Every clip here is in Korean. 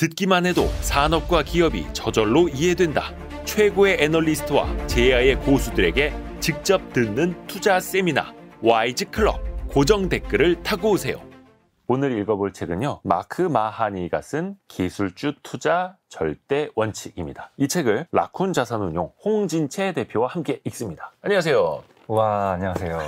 듣기만 해도 산업과 기업이 저절로 이해된다. 최고의 애널리스트와 제야의 고수들에게 직접 듣는 투자 세미나 와이즈 클럽 고정 댓글을 타고 오세요. 오늘 읽어볼 책은요. 마크 마하니가 쓴 기술주 투자 절대 원칙입니다. 이 책을 라쿤 자산운용 홍진채 대표와 함께 읽습니다. 안녕하세요. 와 안녕하세요.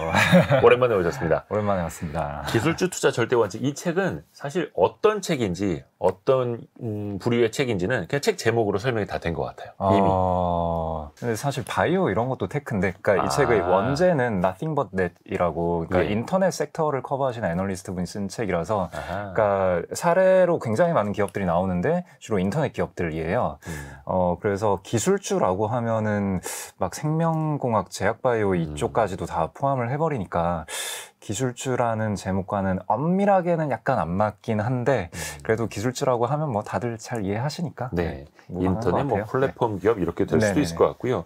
오랜만에 오셨습니다. 오랜만에 왔습니다. 기술주 투자 절대 원칙 이 책은 사실 어떤 책인지 어떤 음, 부류의 책인지는 그냥 책 제목으로 설명이 다 된 것 같아요. 아, 이미. 아... 근데 사실 바이오 이런 것도 테크인데, 그러니까 아... 이 책의 원제는 Nothing But Net이라고, 그러니까 예. 인터넷 섹터를 커버하신 애널리스트 분이 쓴 책이라서, 아하. 그러니까 사례로 굉장히 많은 기업들이 나오는데 주로 인터넷 기업들이에요. 음. 어 그래서 기술주라고 하면은 막 생명공학, 제약 바이오 음. 이쪽까지도 음. 다 포함을 해버리니까 기술주라는 제목과는 엄밀하게는 약간 안 맞긴 한데 음. 그래도 기술주라고 하면 뭐 다들 잘 이해하시니까 네. 네 인터넷 뭐 플랫폼 기업 이렇게 될 네. 수도 있을 것 같고요.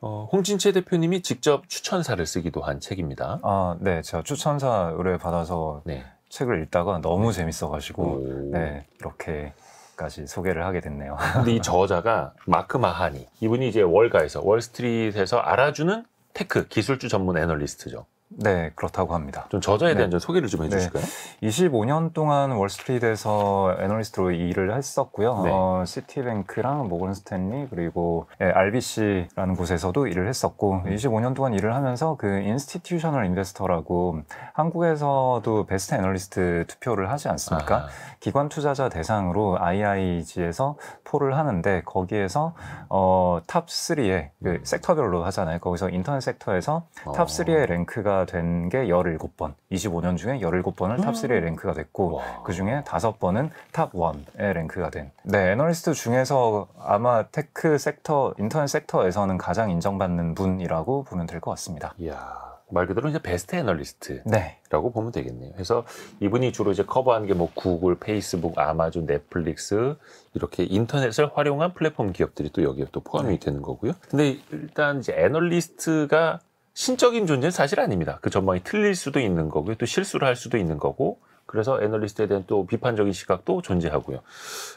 어, 홍진채 대표님이 직접 추천사를 쓰기도 한 책입니다. 아, 네, 제가 추천사 의뢰 받아서 네. 책을 읽다가 너무 네. 재밌어가지고 네 이렇게 까지 소개를 하게 됐네요. 근데 이 저자가 마크 마하니 이분이 이제 월가에서 월스트리트에서 알아주는 테크 기술주 전문 애널리스트죠. 네, 그렇다고 합니다. 좀 저자에 대한 네. 소개를 좀 네. 해주실까요? 네. 25년 동안 월스트리트에서 애널리스트로 일을 했었고요. 네. 어, 시티뱅크랑 모건스탠리 그리고 RBC라는 예, 곳에서도 일을 했었고 음. 25년 동안 일을 하면서 그 인스티튜셔널 인베스터라고 한국에서도 베스트 애널리스트 투표를 하지 않습니까? 아 기관 투자자 대상으로 IIG에서 포를 하는데 거기에서 어, 탑 3에 그 음. 섹터별로 하잖아요. 거기서 인터넷 섹터에서 어. 탑 3의 랭크가 된게 17번, 25년 중에 17번을 탑3에 음. 랭크가 됐고 와. 그중에 5번은 탑1에 랭크가 된. 네, 애널리스트 중에서 아마 테크 섹터, 인터넷 섹터에서는 가장 인정받는 분이라고 보면 될 것 같습니다. 이야. 말 그대로 이제 베스트 애널리스트라고 네. 보면 되겠네요. 그래서 이분이 주로 이제 커버한 게뭐 구글, 페이스북, 아마존, 넷플릭스 이렇게 인터넷을 활용한 플랫폼 기업들이 또 여기에 또 포함이 네. 되는 거고요. 근데 일단 이제 애널리스트가 신적인 존재는 사실 아닙니다. 그 전망이 틀릴 수도 있는 거고요. 또 실수를 할 수도 있는 거고. 그래서 애널리스트에 대한 또 비판적인 시각도 존재하고요.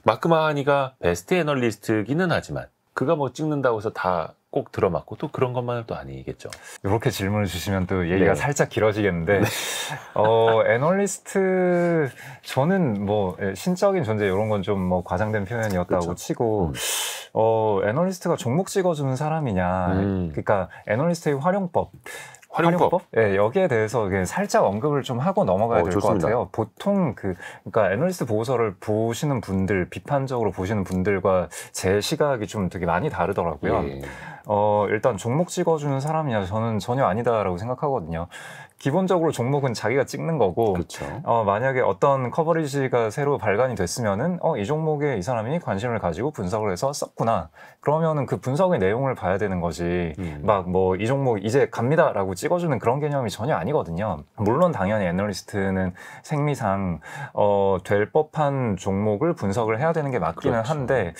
마크 마하니가 베스트 애널리스트기는 하지만 그가 뭐 찍는다고 해서 다꼭 들어맞고 또 그런 것만은 또 아니겠죠. 이렇게 질문을 주시면 또 얘기가 네. 살짝 길어지겠는데 네. 어 애널리스트 저는 뭐 예, 신적인 존재 이런 건 좀 뭐 과장된 표현이었다고 그렇 치고 음. 어 애널리스트가 종목 찍어주는 사람이냐 음. 그러니까 애널리스트의 활용법 활용법. 활용법? 예, 여기에 대해서 살짝 언급을 좀 하고 넘어가야 어, 될것 같아요. 보통 그 그러니까 애널리스트 보고서를 보시는 분들, 비판적으로 보시는 분들과 제 시각이 좀 되게 많이 다르더라고요. 예. 어, 일단 종목 찍어주는 사람이야 저는 전혀 아니다라고 생각하거든요. 기본적으로 종목은 자기가 찍는 거고 그렇죠. 어, 만약에 어떤 커버리지가 새로 발간이 됐으면은 어, 이 종목에 이 사람이 관심을 가지고 분석을 해서 썼구나 그러면은 그 분석의 내용을 봐야 되는 거지 음. 막뭐 이 종목 이제 갑니다라고 찍어주는 그런 개념이 전혀 아니거든요 물론 당연히 애널리스트는 생리상 어, 될 법한 종목을 분석을 해야 되는 게 맞기는 그렇죠. 한데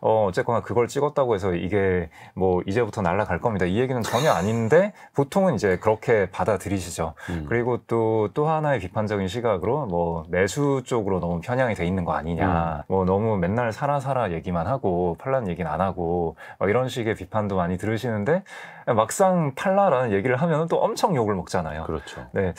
어, 어쨌거나 그걸 찍었다고 해서 이게 뭐 이제부터 날라갈 겁니다 이 얘기는 전혀 아닌데 보통은 이제 그렇게 받아들이시죠. 음. 그리고 또 또 하나의 비판적인 시각으로 뭐매수 쪽으로 너무 편향이 돼 있는 거 아니냐. 음. 뭐 너무 맨날 살아 살아 얘기만 하고 팔란 얘기는 안 하고 뭐 이런 식의 비판도 많이 들으시는데 막상 팔라라는 얘기를 하면 또 엄청 욕을 먹잖아요. 그렇죠. 네.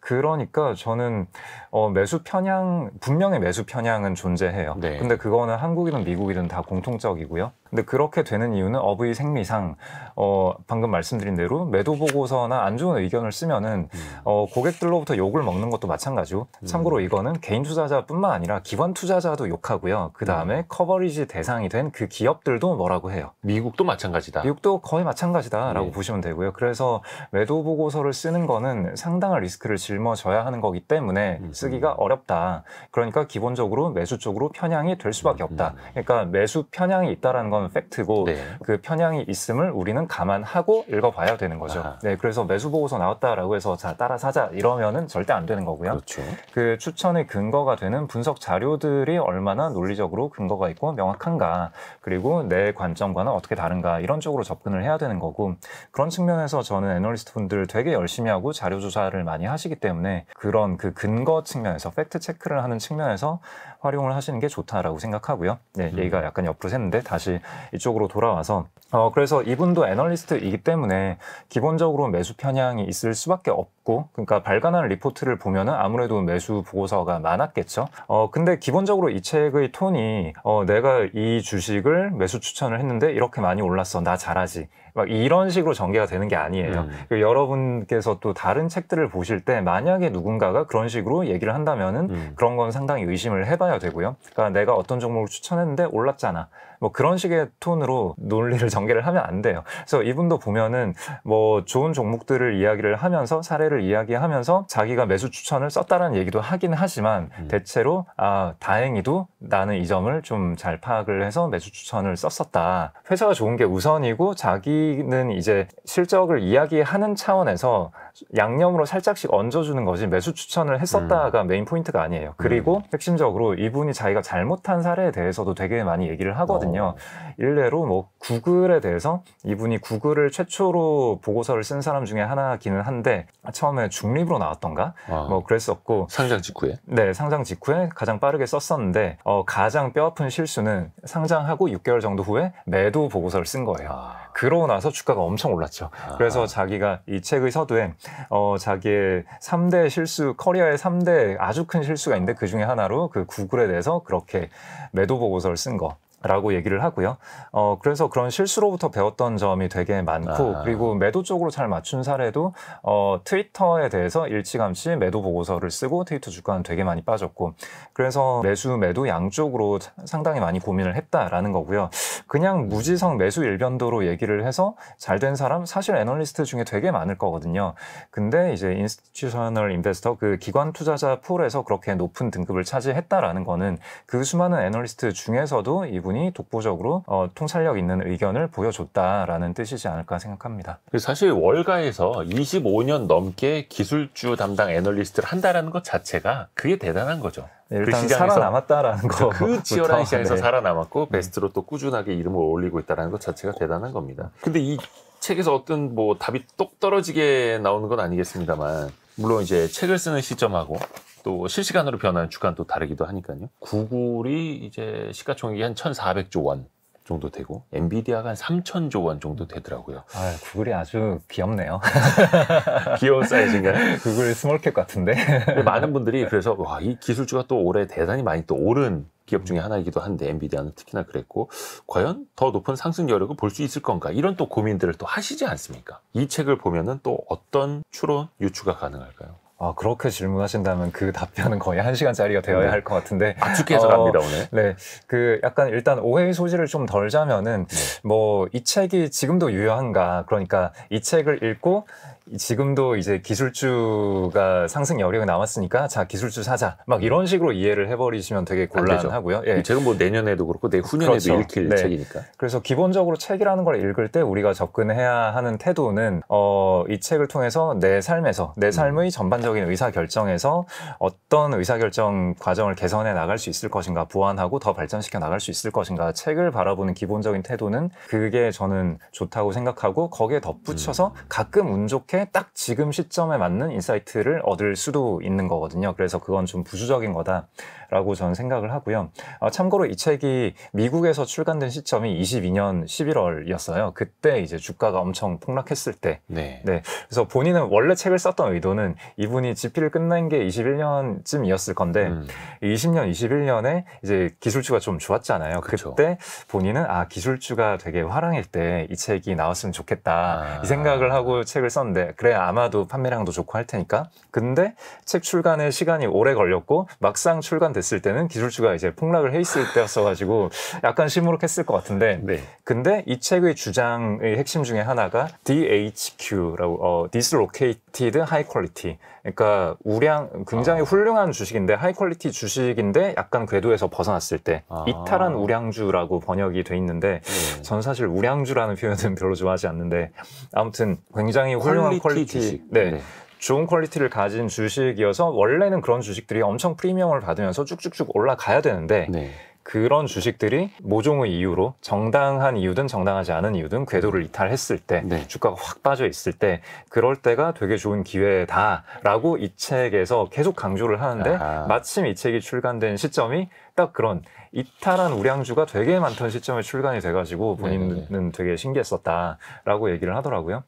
그러니까 저는 어, 매수 편향 분명히 매수 편향은 존재해요. 네. 근데 그거는 한국이든 미국이든 다 공통적이고요. 근데 그렇게 되는 이유는 어부의 생리상 어, 방금 말씀드린 대로 매도 보고서나 안 좋은 의견을 쓰면은 음. 어, 고객들로부터 욕을 먹는 것도 마찬가지고 음. 참고로 이거는 개인 투자자뿐만 아니라 기관 투자자도 욕하고요. 그 다음에 음. 커버리지 대상이 된 그 기업들도 뭐라고 해요. 미국도 마찬가지다. 미국도 거의 마찬가지다. 있다라고 네. 보시면 되고요. 그래서 매도 보고서를 쓰는 거는 상당한 리스크를 짊어져야 하는 거기 때문에 음. 쓰기가 어렵다. 그러니까 기본적으로 매수 쪽으로 편향이 될 수밖에 없다. 음. 그러니까 매수 편향이 있다라는 건 팩트고 네. 그 편향이 있음을 우리는 감안하고 읽어봐야 되는 거죠. 아하. 네, 그래서 매수 보고서 나왔다라고 해서 자 따라 사자 이러면은 절대 안 되는 거고요. 그렇죠. 그 추천의 근거가 되는 분석 자료들이 얼마나 논리적으로 근거가 있고 명확한가 그리고 내 관점과는 어떻게 다른가 이런 쪽으로 접근을 해야 되는 거고 그런 측면에서 저는 애널리스트 분들 되게 열심히 하고 자료 조사를 많이 하시기 때문에 그런 그 근거 측면에서 팩트 체크를 하는 측면에서 활용을 하시는 게 좋다라고 생각하고요. 네, 음. 얘기가 약간 옆으로 샜는데 다시 이쪽으로 돌아와서 어, 그래서 이분도 애널리스트이기 때문에 기본적으로 매수 편향이 있을 수밖에 없고 그러니까 발간한 리포트를 보면은 아무래도 매수 보고서가 많았겠죠. 어, 근데 기본적으로 이 책의 톤이 어, 내가 이 주식을 매수 추천을 했는데 이렇게 많이 올랐어. 나 잘하지. 막 이런 식으로 전개가 되는 게 아니에요. 음. 그 여러분께서 또 다른 책들을 보실 때 만약에 누군가가 그런 식으로 얘기를 한다면은 음. 그런 건 상당히 의심을 해봐야 되고요. 그러니까 내가 어떤 종목을 추천했는데 올랐잖아. 뭐 그런 식의 톤으로 논리를 전개를 하면 안 돼요. 그래서 이분도 보면은 뭐 좋은 종목들을 이야기를 하면서 사례를 이야기하면서 자기가 매수 추천을 썼다라는 얘기도 하긴 하지만 음. 대체로 아 다행히도 나는 이 점을 좀 잘 파악을 해서 매수 추천을 썼었다. 회사가 좋은 게 우선이고 자기 우리는 이제 실적을 이야기하는 차원에서 양념으로 살짝씩 얹어주는 거지 매수 추천을 했었다가 음. 메인 포인트가 아니에요. 그리고 음. 핵심적으로 이분이 자기가 잘못한 사례에 대해서도 되게 많이 얘기를 하거든요. 어. 일례로 뭐 구글에 대해서 이분이 구글을 최초로 보고서를 쓴 사람 중에 하나기는 한데 처음에 중립으로 나왔던가 아. 뭐 그랬었고 상장 직후에 네 상장 직후에 가장 빠르게 썼었는데 어, 가장 뼈아픈 실수는 상장하고 6개월 정도 후에 매도 보고서를 쓴 거예요. 아. 그러고 나서 주가가 엄청 올랐죠. 아 그래서 자기가 이 책의 서두에 어, 자기의 3대 실수, 커리어의 3대 아주 큰 실수가 있는데 그 중에 하나로 그 구글에 대해서 그렇게 매도 보고서를 쓴 거. 라고 얘기를 하고요. 어, 그래서 그런 실수로부터 배웠던 점이 되게 많고, 아. 그리고 매도 쪽으로 잘 맞춘 사례도, 어, 트위터에 대해서 일찌감치 매도 보고서를 쓰고 트위터 주가는 되게 많이 빠졌고, 그래서 매수, 매도 양쪽으로 상당히 많이 고민을 했다라는 거고요. 그냥 무지성 매수 일변도로 얘기를 해서 잘 된 사람, 사실 애널리스트 중에 되게 많을 거거든요. 근데 이제 인스티튜셔널 인베스터, 그 기관 투자자 풀에서 그렇게 높은 등급을 차지했다라는 거는 그 수많은 애널리스트 중에서도 이분 부분이 독보적으로 어, 통찰력 있는 의견을 보여줬다라는 뜻이지 않을까 생각합니다. 그 사실 월가에서 25년 넘게 기술주 담당 애널리스트를 한다라는 것 자체가 그게 대단한 거죠. 그 일단 그 살아남았다라는 거. 그 치열한 시장에서 네. 살아남았고 네. 베스트로 또 꾸준하게 이름을 올리고 있다는 것 자체가 대단한 겁니다. 근데 이 책에서 어떤 뭐 답이 똑 떨어지게 나오는 건 아니겠습니다만 물론 이제 책을 쓰는 시점하고 또 실시간으로 변하는 주가는 또 다르기도 하니까요. 구글이 이제 시가총액이 한 1,400조 원 정도 되고 엔비디아가 한3 0 0 0조원 정도 되더라고요. 아, 구글이 아주 귀엽네요. 귀여운 사이즈인가요? 구글 스몰캡 같은데. 많은 분들이 그래서 와, 이 기술주가 또 올해 대단히 많이 또 오른 기업 중에 하나이기도 한데 엔비디아는 특히나 그랬고 과연 더 높은 상승 여력을 볼 수 있을 건가 이런 또 고민들을 또 하시지 않습니까? 이 책을 보면은 또 어떤 추론 유추가 가능할까요? 아, 그렇게 질문하신다면 그 답변은 거의 한 시간짜리가 되어야 네. 할것 같은데. 아축 해서갑니다 어, 오늘. 네. 그 약간 일단 오해의 소지를 좀덜 자면은 네. 뭐이 책이 지금도 유효한가. 그러니까 이 책을 읽고 지금도 이제 기술주가 상승 여력이 남았으니까 자 기술주 사자 막 네. 이런 식으로 이해를 해버리시면 되게 곤란하고요. 예. 제가 뭐 내년에도 그렇고 내 후년에도 그렇죠. 읽힐 네. 책이니까. 그래서 기본적으로 책이라는 걸 읽을 때 우리가 접근해야 하는 태도는 어, 이 책을 통해서 내 삶에서 내 삶의 음. 전반적인 개인적인 의사결정에서 어떤 의사결정 과정을 개선해 나갈 수 있을 것인가 보완하고 더 발전시켜 나갈 수 있을 것인가 책을 바라보는 기본적인 태도는 그게 저는 좋다고 생각하고 거기에 덧붙여서 음. 가끔 운 좋게 딱 지금 시점에 맞는 인사이트를 얻을 수도 있는 거거든요. 그래서 그건 좀 부수적인 거다. 라고 저는 생각을 하고요. 어, 참고로 이 책이 미국에서 출간된 시점이 22년 11월이었어요. 그때 이제 주가가 엄청 폭락했을 때. 네. 네. 그래서 본인은 원래 책을 썼던 의도는 이분이 집필을 끝낸 게 21년쯤이었을 건데 음. 20년, 21년에 이제 기술주가 좀 좋았잖아요. 그쵸. 그때 본인은 아, 기술주가 되게 화랑일 때 이 책이 나왔으면 좋겠다. 아. 이 생각을 하고 책을 썼는데 그래 아마도 판매량도 좋고 할 테니까. 근데 책 출간의 시간이 오래 걸렸고 막상 출간됐 됐을 때는 기술주가 이제 폭락을 해 있을 때였어가지고 약간 시무룩했을 것 같은데 네. 근데 이 책의 주장의 핵심 중에 하나가 DHQ라고 어, Dislocated High Quality 그러니까 우량 굉장히 아. 훌륭한 주식인데 하이 퀄리티 주식인데 약간 궤도에서 벗어났을 때 아. 이탈한 우량주라고 번역이 돼 있는데 네. 전 사실 우량주라는 표현은 별로 좋아하지 않는데 아무튼 굉장히 훌륭한 퀄리티, 퀄리티 네. 네. 좋은 퀄리티를 가진 주식이어서 원래는 그런 주식들이 엄청 프리미엄을 받으면서 쭉쭉쭉 올라가야 되는데 네. 그런 주식들이 모종의 이유로 정당한 이유든 정당하지 않은 이유든 궤도를 이탈했을 때 네. 주가가 확 빠져 있을 때 그럴 때가 되게 좋은 기회다라고 이 책에서 계속 강조를 하는데 아하. 마침 이 책이 출간된 시점이 딱 그런 이탈한 우량주가 되게 많던 시점에 출간이 돼가지고 네, 네, 본인은 네네. 되게 신기했었다라고 얘기를 하더라고요.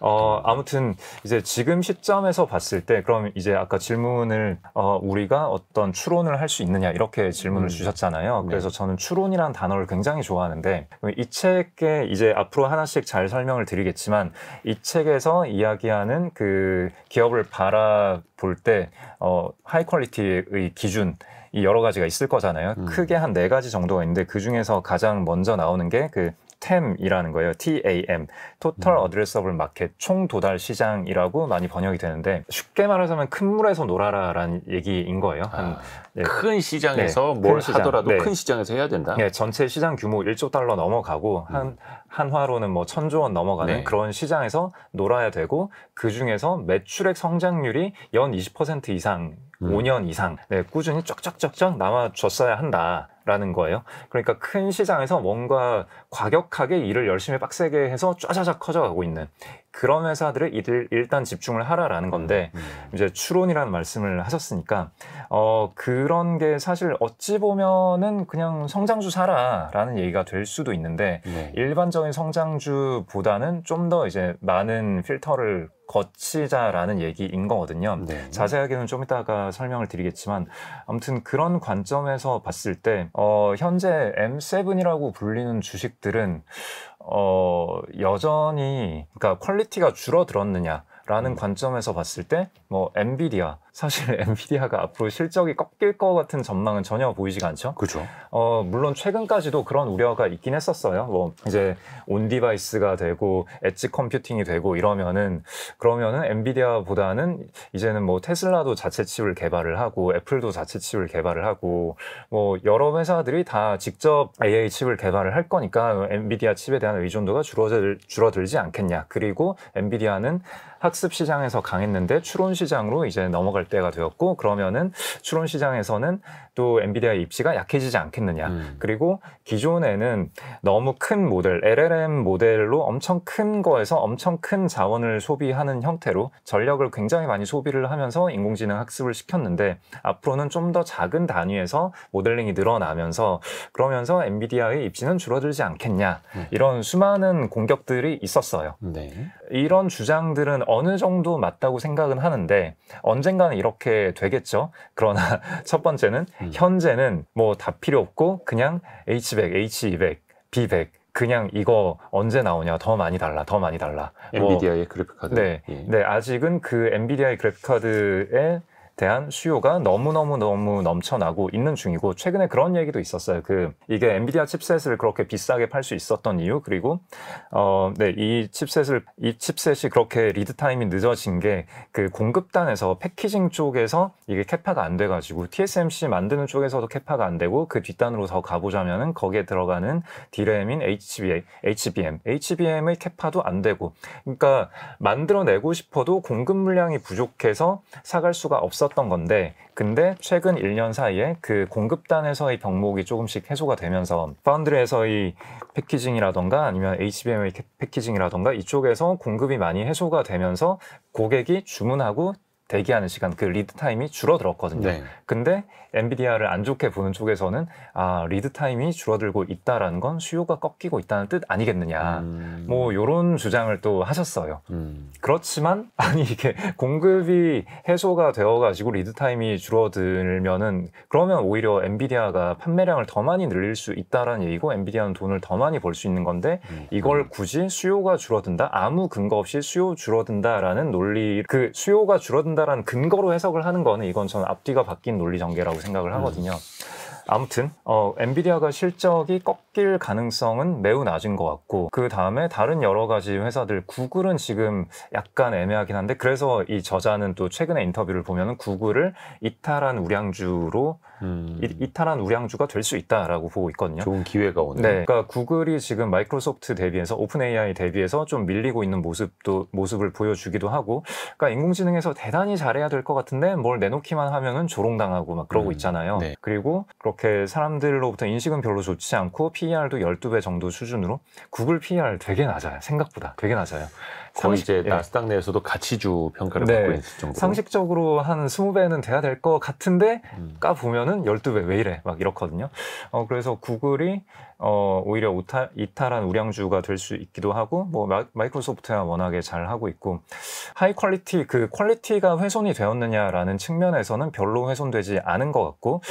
어, 네. 아무튼 이제 지금 시점에서 봤을 때 그럼 이제 아까 질문을 어, 우리가 어떤 추론을 할 수 있느냐 이렇게 질문을 음. 주셨잖아요. 그래서 저는 추론이란 단어를 굉장히 좋아하는데 이 책에 이제 앞으로 하나씩 잘 설명을 드리겠지만 이 책에서 이야기하는 그 기업을 바라볼 때 어, 하이 퀄리티의 기준 이 여러 가지가 있을 거잖아요. 음. 크게 한 네 가지 정도가 있는데 그 중에서 가장 먼저 나오는 게 그 TAM이라는 거예요. TAM, Total 음. Addressable Market, 총 도달 시장이라고 많이 번역이 되는데 쉽게 말해서는큰 물에서 놀아라라는 얘기인 거예요. 한, 아, 네. 큰 시장에서 네, 뭘큰 시장, 하더라도 네. 큰 시장에서 해야 된다. 네, 전체 시장 규모 1조 달러 넘어가고 음. 한 한화로는 뭐 천조 원 넘어가는 네. 그런 시장에서 놀아야 되고 그 중에서 매출액 성장률이 연 20% 이상 음. 5년 이상 네, 꾸준히 쫙쫙쫙쫙 남아줬어야 한다. 라는 거예요. 그러니까 큰 시장에서 뭔가 과격하게 일을 열심히 빡세게 해서 쫙쫙자 커져가고 있는 그런 회사들을 일, 일단 집중을 하라라는 음, 건데 음. 이제 추론이라는 말씀을 하셨으니까 어 그런 게 사실 어찌 보면은 그냥 성장주 사라라는 얘기가 될 수도 있는데 네. 일반적인 성장주보다는 좀 더 이제 많은 필터를 거치자라는 얘기인 거거든요. 네. 자세하게는 좀 이따가 설명을 드리겠지만 아무튼 그런 관점에서 봤을 때 어, 현재 M7이라고 불리는 주식들은 어, 여전히 그러니까 퀄리티가 줄어들었느냐라는 음. 관점에서 봤을 때뭐 엔비디아 사실 엔비디아가 앞으로 실적이 꺾일 것 같은 전망은 전혀 보이지가 않죠. 그렇죠. 어, 물론 최근까지도 그런 우려가 있긴 했었어요. 뭐 이제 온 디바이스가 되고 엣지 컴퓨팅이 되고 이러면은 그러면은 엔비디아보다는 이제는 뭐 테슬라도 자체 칩을 개발을 하고 애플도 자체 칩을 개발을 하고 뭐 여러 회사들이 다 직접 AI 칩을 개발을 할 거니까 엔비디아 칩에 대한 의존도가 줄어들 줄어들지 않겠냐. 그리고 엔비디아는 학습 시장에서 강했는데 추론 시장으로 이제 넘어갈 때가 되었고 그러면은 추론 시장에서는 아직도 엔비디아 입지가 약해지지 않겠느냐. 음. 그리고 기존에는 너무 큰 모델, LLM 모델로 엄청 큰 거에서 엄청 큰 자원을 소비하는 형태로 전력을 굉장히 많이 소비를 하면서 인공지능 학습을 시켰는데 앞으로는 좀 더 작은 단위에서 모델링이 늘어나면서 그러면서 엔비디아의 입지는 줄어들지 않겠냐. 음. 이런 수많은 공격들이 있었어요. 네. 이런 주장들은 어느 정도 맞다고 생각은 하는데 언젠가는 이렇게 되겠죠. 그러나 첫 번째는 음. 현재는 뭐 다 필요 없고 그냥 H100, H200, B100 그냥 이거 언제 나오냐 더 많이 달라 더 많이 달라 뭐 엔비디아의 뭐, 그래픽 카드 네, 예. 네 아직은 그 엔비디아의 그래픽 카드에 대한 수요가 너무너무 너무 넘쳐나고 있는 중이고 최근에 그런 얘기도 있었어요. 그 이게 엔비디아 칩셋을 그렇게 비싸게 팔 수 있었던 이유 그리고 어네이 칩셋을 이 칩셋이 그렇게 리드 타임이 늦어진 게 그 공급단에서 패키징 쪽에서 이게 캐파가 안 돼가지고 TSMC 만드는 쪽에서도 캐파가 안 되고 그 뒷단으로 더 가보자면은 거기에 들어가는 디램인 HBA, HBM, HBM의 캐파도 안 되고 그러니까 만들어내고 싶어도 공급 물량이 부족해서 사갈 수가 없었. 있었던 건데 근데 최근 1년 사이에 그 공급단에서의 병목이 조금씩 해소가 되면서 파운드리에서의 패키징이라던가 아니면 HBM의 패키징이라던가 이쪽에서 공급이 많이 해소가 되면서 고객이 주문하고 대기하는 시간 그 리드 타임이 줄어들었거든요. 네. 근데 엔비디아를 안 좋게 보는 쪽에서는 아 리드 타임이 줄어들고 있다라는 건 수요가 꺾이고 있다는 뜻 아니겠느냐. 음. 뭐 요런 주장을 또 하셨어요. 음. 그렇지만 아니 이게 공급이 해소가 되어 가지고 리드 타임이 줄어들면은 그러면 오히려 엔비디아가 판매량을 더 많이 늘릴 수 있다라는 얘기고 엔비디아는 돈을 더 많이 벌 수 있는 건데 음. 이걸 굳이 수요가 줄어든다 아무 근거 없이 수요 줄어든다라는 논리 그 수요가 줄어든다 판단한 근거로 해석을 하는 거는 이건 저는 앞뒤가 바뀐 논리 전개라고 생각을 하거든요. 아무튼 어, 엔비디아가 실적이 꺾일 가능성은 매우 낮은 것 같고 그 다음에 다른 여러 가지 회사들 구글은 지금 약간 애매하긴 한데 그래서 이 저자는 또 최근에 인터뷰를 보면은 구글을 이탈한 우량주로 음. 이탈한 우량주가 될 수 있다라고 보고 있거든요. 좋은 기회가 오네. 네, 그러니까 구글이 지금 마이크로소프트 대비해서 오픈 AI 대비해서 좀 밀리고 있는 모습도 모습을 보여주기도 하고, 그러니까 인공지능에서 대단히 잘해야 될 것 같은데 뭘 내놓기만 하면은 조롱당하고 막 그러고 음. 있잖아요. 네. 그리고 그렇게 사람들로부터 인식은 별로 좋지 않고 PER도 12배 정도 수준으로 구글 PR 되게 낮아요. 생각보다 되게 낮아요. 거의 상식, 이제 예. 나스닥 내에서도 가치주 평가를 네. 받고 있는정도 상식적으로 한 20배는 돼야 될 것 같은데 음. 까 보면은 12배 왜 이래 막 이렇거든요. 어 그래서 구글이 어, 오히려 오탈, 이탈한 우량주가 될 수 있기도 하고 뭐 마이크로소프트야 워낙에 잘 하고 있고 하이 퀄리티 그 퀄리티가 훼손이 되었느냐라는 측면에서는 별로 훼손되지 않은 것 같고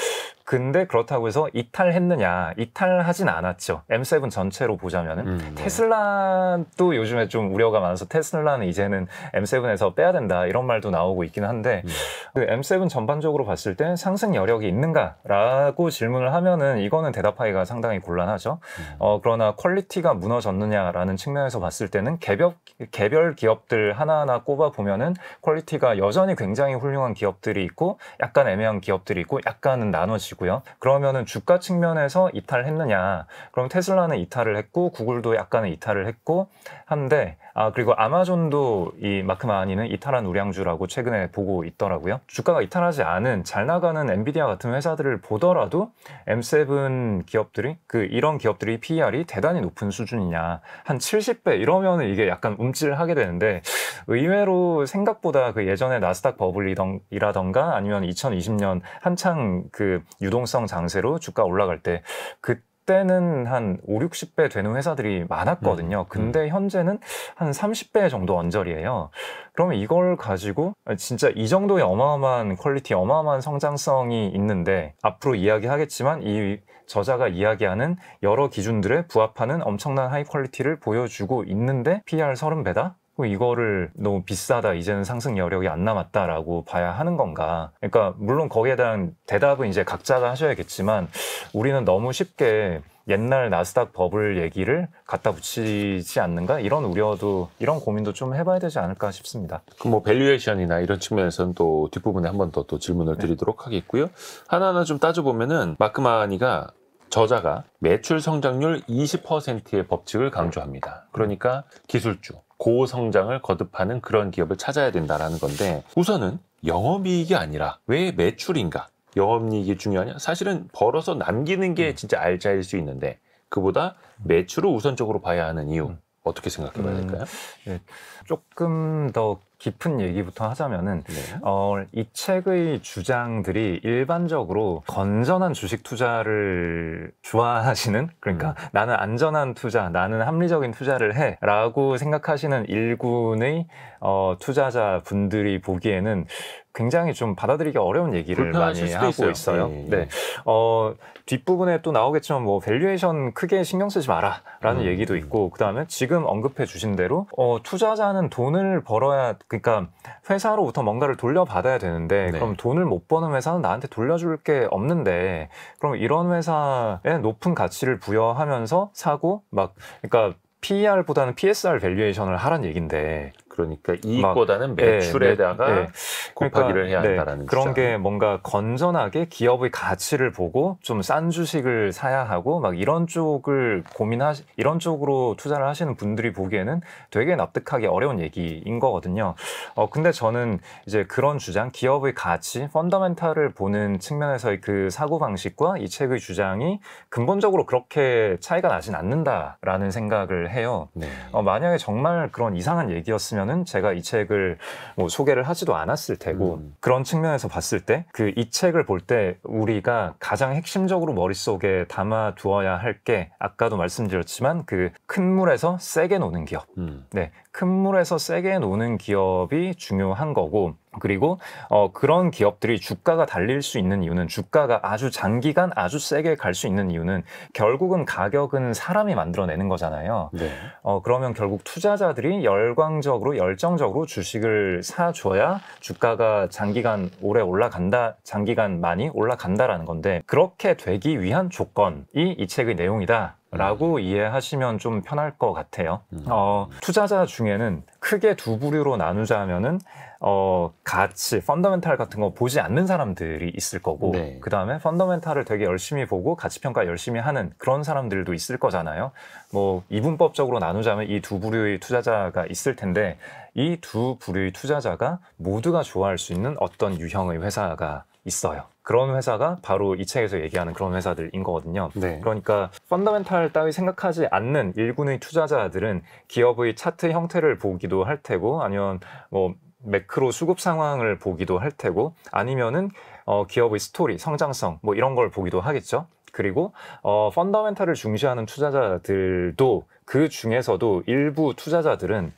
근데 그렇다고 해서 이탈했느냐 이탈하진 않았죠 M7 전체로 보자면은 음, 네. 테슬라도 요즘에 좀 우려가 많아서 테슬라는 이제는 M7에서 빼야 된다 이런 말도 나오고 있긴 한데 음. 그 M7 전반적으로 봤을 때 상승 여력이 있는가라고 질문을 하면은 이거는 대답하기가 상당히 곤란하죠. 하죠. 음. 어, 그러나 퀄리티가 무너졌느냐라는 측면에서 봤을 때는 개별, 개별 기업들 하나하나 꼽아 보면은 퀄리티가 여전히 굉장히 훌륭한 기업들이 있고 약간 애매한 기업들이 있고 약간은 나눠지고요. 그러면은 주가 측면에서 이탈했느냐? 그럼 테슬라는 이탈을 했고 구글도 약간은 이탈을 했고 한데 아, 그리고 아마존도 이 마크 마니는 이탈한 우량주라고 최근에 보고 있더라고요. 주가가 이탈하지 않은 잘 나가는 엔비디아 같은 회사들을 보더라도 M7 기업들이 그 이런 기업들이 PER이 대단히 높은 수준이냐. 한 70배 이러면 이게 약간 움찔하게 되는데 의외로 생각보다 그 예전에 나스닥 버블이라던가 아니면 2020년 한창 그 유동성 장세로 주가 올라갈 때그 그때는 한 5, 60배 되는 회사들이 많았거든요. 음. 음. 근데 음. 현재는 한 30배 정도 언저리예요. 그러면 이걸 가지고 진짜 이 정도의 어마어마한 퀄리티, 어마어마한 성장성이 있는데 앞으로 이야기하겠지만 이 저자가 이야기하는 여러 기준들에 부합하는 엄청난 하이 퀄리티를 보여주고 있는데 PR 30배다? 뭐 이거를 너무 비싸다 이제는 상승 여력이 안 남았다라고 봐야 하는 건가 그러니까 물론 거기에 대한 대답은 이제 각자가 하셔야겠지만 우리는 너무 쉽게 옛날 나스닥 버블 얘기를 갖다 붙이지 않는가 이런 우려도 이런 고민도 좀 해봐야 되지 않을까 싶습니다. 그럼 뭐 밸류에이션이나 이런 측면에서는 또 뒷부분에 한 번 더 또 질문을 네. 드리도록 하겠고요. 하나하나 좀 따져보면은 마크마니가 저자가 매출 성장률 20%의 법칙을 강조합니다. 그러니까 기술주, 고성장을 거듭하는 그런 기업을 찾아야 된다라는 건데 우선은 영업이익이 아니라 왜 매출인가? 영업이익이 중요하냐? 사실은 벌어서 남기는 게 음. 진짜 알짜일 수 있는데 그보다 매출을 우선적으로 봐야 하는 이유 음. 어떻게 생각해 봐야 될까요? 음, 네. 조금 더 깊은 얘기부터 하자면은 네. 어, 이 책의 주장들이 일반적으로 건전한 주식 투자를 좋아하시는 그러니까 음. 나는 안전한 투자, 나는 합리적인 투자를 해라고 생각하시는 일군의 어, 투자자 분들이 보기에는 굉장히 좀 받아들이기 어려운 얘기를 많이 하고 있어요. 있어요. 예, 예. 네. 어, 뒷부분에 또 나오겠지만 뭐 밸류에이션 크게 신경 쓰지 마라라는 음. 얘기도 음. 있고 그다음에 지금 언급해 주신 대로 어, 투자자는 돈을 벌어야 그러니까 회사로부터 뭔가를 돌려받아야 되는데 네. 그럼 돈을 못 버는 회사는 나한테 돌려줄 게 없는데 그럼 이런 회사에 높은 가치를 부여하면서 사고 막 그러니까 PER보다는 PSR 밸류에이션을 하란 얘긴데 그러니까 이익보다는 매출에다가 예, 네, 예. 네. 곱하기를 그러니까, 해야 한다라는 네, 그런 게 뭔가 건전하게 기업의 가치를 보고 좀 싼 주식을 사야 하고 막 이런 쪽을 고민하 이런 쪽으로 투자를 하시는 분들이 보기에는 되게 납득하기 어려운 얘기인 거거든요. 어 근데 저는 이제 그런 주장 기업의 가치 펀더멘탈을 보는 측면에서의 그 사고 방식과 이 책의 주장이 근본적으로 그렇게 차이가 나진 않는다라는 생각을 해요. 네. 어, 만약에 정말 그런 이상한 얘기였으면 없다면은 제가 이 책을 뭐 소개를 하지도 않았을 테고 음. 그런 측면에서 봤을 때 그 이 책을 볼 때 우리가 가장 핵심적으로 머릿속에 담아 두어야 할 게 아까도 말씀드렸지만 그 큰 물에서 세게 노는 기업. 음. 네. 큰 물에서 세게 노는 기업이 중요한 거고 그리고 어, 그런 기업들이 주가가 달릴 수 있는 이유는 주가가 아주 장기간 아주 세게 갈 수 있는 이유는 결국은 가격은 사람이 만들어내는 거잖아요. 네. 어, 그러면 결국 투자자들이 열광적으로 열정적으로 주식을 사줘야 주가가 장기간 오래 올라간다, 장기간 많이 올라간다라는 건데 그렇게 되기 위한 조건이 이 책의 내용이다. 라고 음. 이해하시면 좀 편할 것 같아요. 음. 어, 투자자 중에는 크게 두 부류로 나누자면은 어, 가치, 펀더멘탈 같은 거 보지 않는 사람들이 있을 거고, 네. 그 다음에 펀더멘탈을 되게 열심히 보고 가치평가 열심히 하는 그런 사람들도 있을 거잖아요. 뭐, 이분법적으로 나누자면 이 두 부류의 투자자가 있을 텐데, 이 두 부류의 투자자가 모두가 좋아할 수 있는 어떤 유형의 회사가 있어요. 그런 회사가 바로 이 책에서 얘기하는 그런 회사들인 거거든요. 네. 그러니까 펀더멘탈 따위 생각하지 않는 일군의 투자자들은 기업의 차트 형태를 보기도 할 테고 아니면 뭐 매크로 수급 상황을 보기도 할 테고 아니면은 어, 기업의 스토리, 성장성 뭐 이런 걸 보기도 하겠죠. 그리고 어, 펀더멘탈을 중시하는 투자자들도 그 중에서도 일부 투자자들은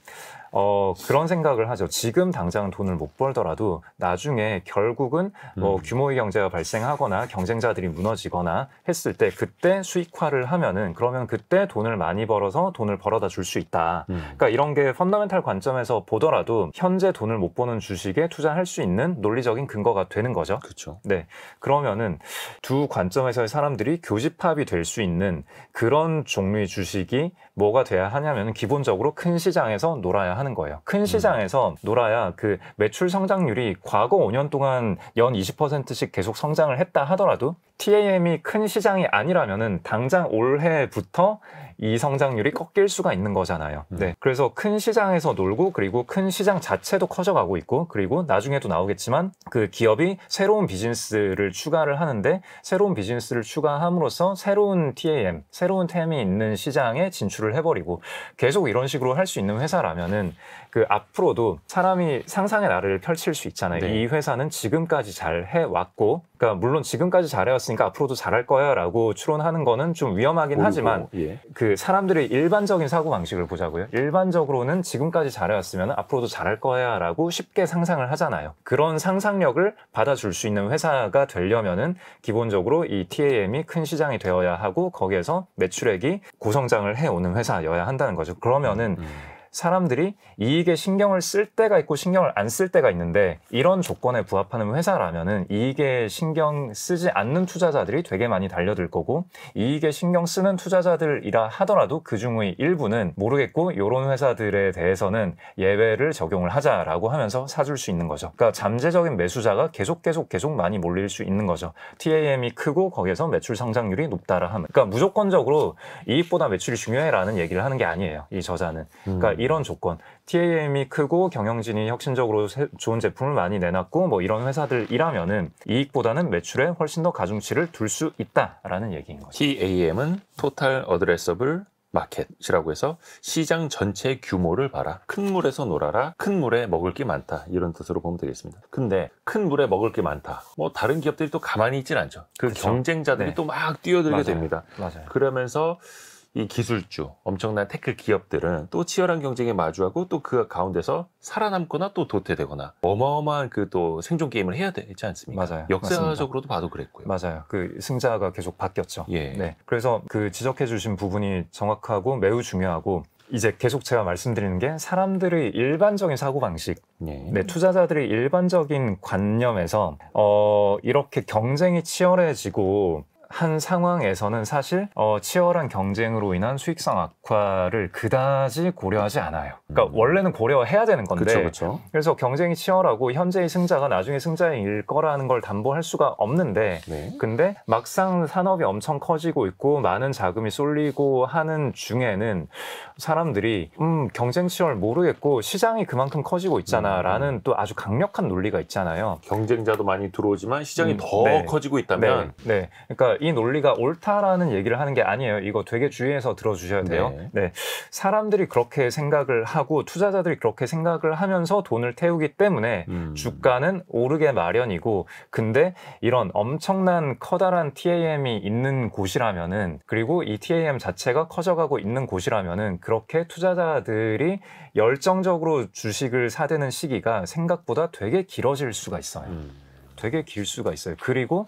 어, 그런 생각을 하죠. 지금 당장 돈을 못 벌더라도 나중에 결국은 뭐 음. 규모의 경제가 발생하거나 경쟁자들이 무너지거나 했을 때 그때 수익화를 하면은 그러면 그때 돈을 많이 벌어서 돈을 벌어다 줄 수 있다. 음. 그러니까 이런 게 펀더멘탈 관점에서 보더라도 현재 돈을 못 버는 주식에 투자할 수 있는 논리적인 근거가 되는 거죠. 그렇죠. 네. 그러면은 두 관점에서의 사람들이 교집합이 될 수 있는 그런 종류의 주식이 뭐가 돼야 하냐면 기본적으로 큰 시장에서 놀아야 하는 거예요. 큰 음. 시장에서 놀아야 그 매출 성장률이 과거 5년 동안 연 20%씩 계속 성장을 했다 하더라도 TAM이 큰 시장이 아니라면은 당장 올해부터 이 성장률이 꺾일 수가 있는 거잖아요. 음. 네. 그래서 큰 시장에서 놀고 그리고 큰 시장 자체도 커져가고 있고 그리고 나중에도 나오겠지만 그 기업이 새로운 비즈니스를 추가를 하는데 새로운 비즈니스를 추가함으로써 새로운 TAM, 새로운 템이 있는 시장에 진출을 해버리고 계속 이런 식으로 할 수 있는 회사라면은 그 앞으로도 사람이 상상의 나를 펼칠 수 있잖아요. 네. 이 회사는 지금까지 잘 해왔고, 그러니까 물론 지금까지 잘 해왔으니까 앞으로도 잘할 거야라고 추론하는 거는 좀 위험하긴 모 하지만 예. 그 사람들의 일반적인 사고 방식을 보자고요. 일반적으로는 지금까지 잘 해왔으면 앞으로도 잘할 거야라고 쉽게 상상을 하잖아요. 그런 상상력을 받아줄 수 있는 회사가 되려면은 기본적으로 이 TAM이 큰 시장이 되어야 하고 거기에서 매출액이 고성장을 해오는 회사여야 한다는 거죠. 그러면은 음. 음. 사람들이 이익에 신경을 쓸 때가 있고 신경을 안 쓸 때가 있는데 이런 조건에 부합하는 회사라면은 이익에 신경 쓰지 않는 투자자들이 되게 많이 달려들 거고 이익에 신경 쓰는 투자자들이라 하더라도 그 중의 일부는 모르겠고 이런 회사들에 대해서는 예외를 적용을 하자라고 하면서 사줄 수 있는 거죠. 그러니까 잠재적인 매수자가 계속 계속 계속 많이 몰릴 수 있는 거죠. TAM이 크고 거기에서 매출 성장률이 높다라 하면 그러니까 무조건적으로 이익보다 매출이 중요해라는 얘기를 하는 게 아니에요. 이 저자는. 그러니까 음. 이런 조건, TAM이 크고 경영진이 혁신적으로 새, 좋은 제품을 많이 내놨고 뭐 이런 회사들이라면은 이익보다는 매출에 훨씬 더 가중치를 둘 수 있다라는 얘기인 거죠. TAM은 Total Addressable 마켓이라고 해서 시장 전체 규모를 봐라. 큰 물에서 놀아라. 큰 물에 먹을 게 많다. 이런 뜻으로 보면 되겠습니다. 근데 큰 물에 먹을 게 많다. 뭐 다른 기업들이 또 가만히 있진 않죠. 그 그쵸? 경쟁자들이 네. 또막 뛰어들게 맞아요. 됩니다. 맞아요. 그러면서 이 기술주, 엄청난 테크 기업들은 또 치열한 경쟁에 마주하고 또 그 가운데서 살아남거나 또 도태되거나 어마어마한 그 또 생존 게임을 해야 되지 않습니까? 맞아요. 역사적으로도 맞습니다. 봐도 그랬고요. 맞아요. 그 승자가 계속 바뀌었죠. 예. 네. 그래서 그 지적해 주신 부분이 정확하고 매우 중요하고 이제 계속 제가 말씀드리는 게 사람들의 일반적인 사고방식, 네. 네, 투자자들의 일반적인 관념에서 어, 이렇게 경쟁이 치열해지고 한 상황에서는 사실 어, 치열한 경쟁으로 인한 수익성 악화를 그다지 고려하지 않아요. 그러니까 음. 원래는 고려해야 되는 건데 그쵸, 그쵸. 그래서 경쟁이 치열하고 현재의 승자가 나중에 승자일 거라는 걸 담보할 수가 없는데 네. 근데 막상 산업이 엄청 커지고 있고 많은 자금이 쏠리고 하는 중에는 사람들이 음 경쟁 치열 모르겠고 시장이 그만큼 커지고 있잖아라는 음, 음. 또 아주 강력한 논리가 있잖아요. 경쟁자도 많이 들어오지만 시장이 음, 더 네. 커지고 있다면 네. 네. 그러니까 이 논리가 옳다라는 얘기를 하는 게 아니에요. 이거 되게 주의해서 들어주셔야 돼요. 네. 네. 사람들이 그렇게 생각을 하고 투자자들이 그렇게 생각을 하면서 돈을 태우기 때문에 음. 주가는 오르게 마련이고 근데 이런 엄청난 커다란 TAM이 있는 곳이라면은 그리고 이 TAM 자체가 커져가고 있는 곳이라면은 그렇게 투자자들이 열정적으로 주식을 사대는 시기가 생각보다 되게 길어질 수가 있어요. 음. 되게 길 수가 있어요. 그리고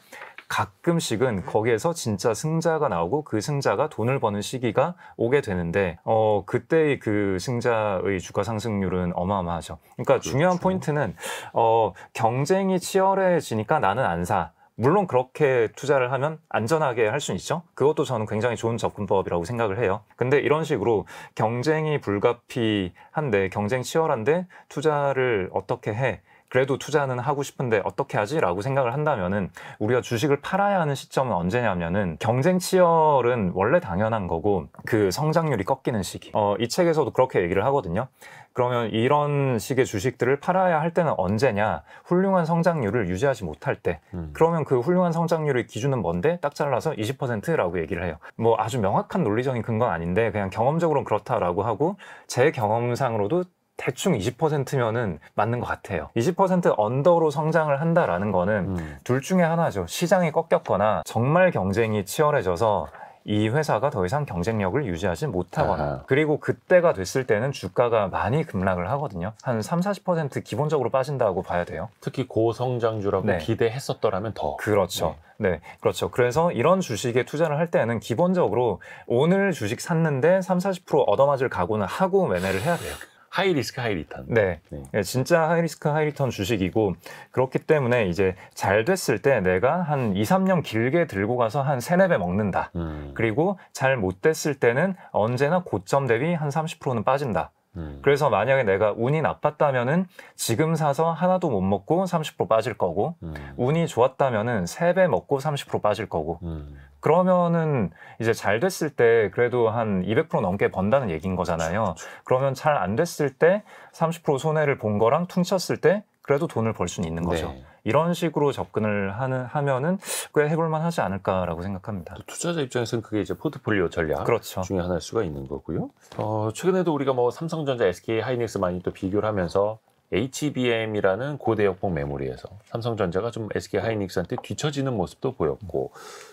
가끔씩은 거기에서 진짜 승자가 나오고 그 승자가 돈을 버는 시기가 오게 되는데 어 그때의 그 승자의 주가 상승률은 어마어마하죠. 그러니까 그렇죠. 중요한 포인트는 어 경쟁이 치열해지니까 나는 안 사. 물론 그렇게 투자를 하면 안전하게 할 수는 있죠. 그것도 저는 굉장히 좋은 접근법이라고 생각을 해요. 근데 이런 식으로 경쟁이 불가피한데 경쟁 치열한데 투자를 어떻게 해? 그래도 투자는 하고 싶은데 어떻게 하지라고 생각을 한다면은 우리가 주식을 팔아야 하는 시점은 언제냐면은 경쟁 치열은 원래 당연한 거고 그 성장률이 꺾이는 시기. 어, 이 책에서도 그렇게 얘기를 하거든요. 그러면 이런 식의 주식들을 팔아야 할 때는 언제냐? 훌륭한 성장률을 유지하지 못할 때. 음. 그러면 그 훌륭한 성장률의 기준은 뭔데? 딱 잘라서 20%라고 얘기를 해요. 뭐 아주 명확한 논리적인 근거는 아닌데 그냥 경험적으로는 그렇다라고 하고 제 경험상으로도 대충 20%면은 맞는 것 같아요. 20% 언더로 성장을 한다라는 거는 음. 둘 중에 하나죠. 시장이 꺾였거나 정말 경쟁이 치열해져서 이 회사가 더 이상 경쟁력을 유지하지 못하거나 아하. 그리고 그때가 됐을 때는 주가가 많이 급락을 하거든요. 한 3, 0 40% 기본적으로 빠진다고 봐야 돼요. 특히 고성장주라고 네. 기대했었더라면 더. 그렇죠. 네. 네. 그렇죠. 그래서 이런 주식에 투자를 할 때는 기본적으로 오늘 주식 샀는데 3, 0 40% 얻어맞을 각오는 하고 매매를 해야 돼요. 하이 리스크 하이 리턴. 네. 네. 예, 진짜 하이 리스크 하이 리턴 주식이고 그렇기 때문에 이제 잘 됐을 때 내가 한 2, 3년 길게 들고 가서 한 3, 4배 먹는다. 음. 그리고 잘 못 됐을 때는 언제나 고점 대비 한 30%는 빠진다. 음. 그래서 만약에 내가 운이 나빴다면은 지금 사서 하나도 못 먹고 30% 빠질 거고 음. 운이 좋았다면은 3배 먹고 30% 빠질 거고 음. 그러면은 이제 잘 됐을 때 그래도 한 200% 넘게 번다는 얘기인 거잖아요. 그러면 잘 안 됐을 때 30% 손해를 본 거랑 퉁쳤을 때 그래도 돈을 벌 수는 있는 거죠. 네. 이런 식으로 접근을 하는 하면은 꽤 해볼만 하지 않을까라고 생각합니다. 투자자 입장에서는 그게 이제 포트폴리오 전략 그렇죠. 중에 하나일 수가 있는 거고요. 어, 최근에도 우리가 뭐 삼성전자, SK 하이닉스 많이 또 비교를 하면서 HBM이라는 고대역폭 메모리에서 삼성전자가 좀 SK 하이닉스한테 뒤처지는 모습도 보였고 음.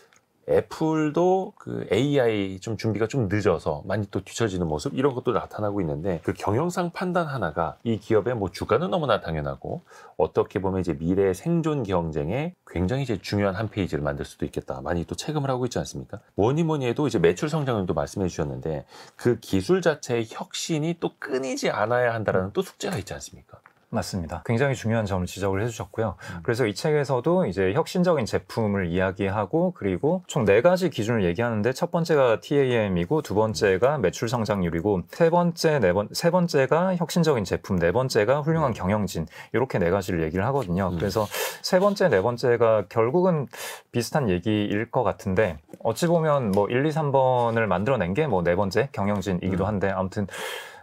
애플도 그 AI 좀 준비가 좀 늦어서 많이 또 뒤처지는 모습 이런 것도 나타나고 있는데 그 경영상 판단 하나가 이 기업의 뭐 주가는 너무나 당연하고 어떻게 보면 이제 미래 생존 경쟁에 굉장히 이제 중요한 한 페이지를 만들 수도 있겠다. 많이 또 체감을 하고 있지 않습니까? 뭐니 뭐니 해도 이제 매출 성장률도 말씀해 주셨는데 그 기술 자체의 혁신이 또 끊이지 않아야 한다라는 또 숙제가 있지 않습니까? 맞습니다. 굉장히 중요한 점을 지적을 해주셨고요. 음. 그래서 이 책에서도 이제 혁신적인 제품을 이야기하고 그리고 총 네 가지 기준을 얘기하는데 첫 번째가 TAM이고 두 번째가 매출 성장률이고 세 번째, 네 번, 세 번째가 혁신적인 제품, 네 번째가 훌륭한 음. 경영진 이렇게 네 가지를 얘기를 하거든요. 음. 그래서 세 번째, 네 번째가 결국은 비슷한 얘기일 것 같은데 어찌 보면 뭐 1, 2, 3번을 만들어낸 게 뭐 네 번째 경영진이기도 음. 한데 아무튼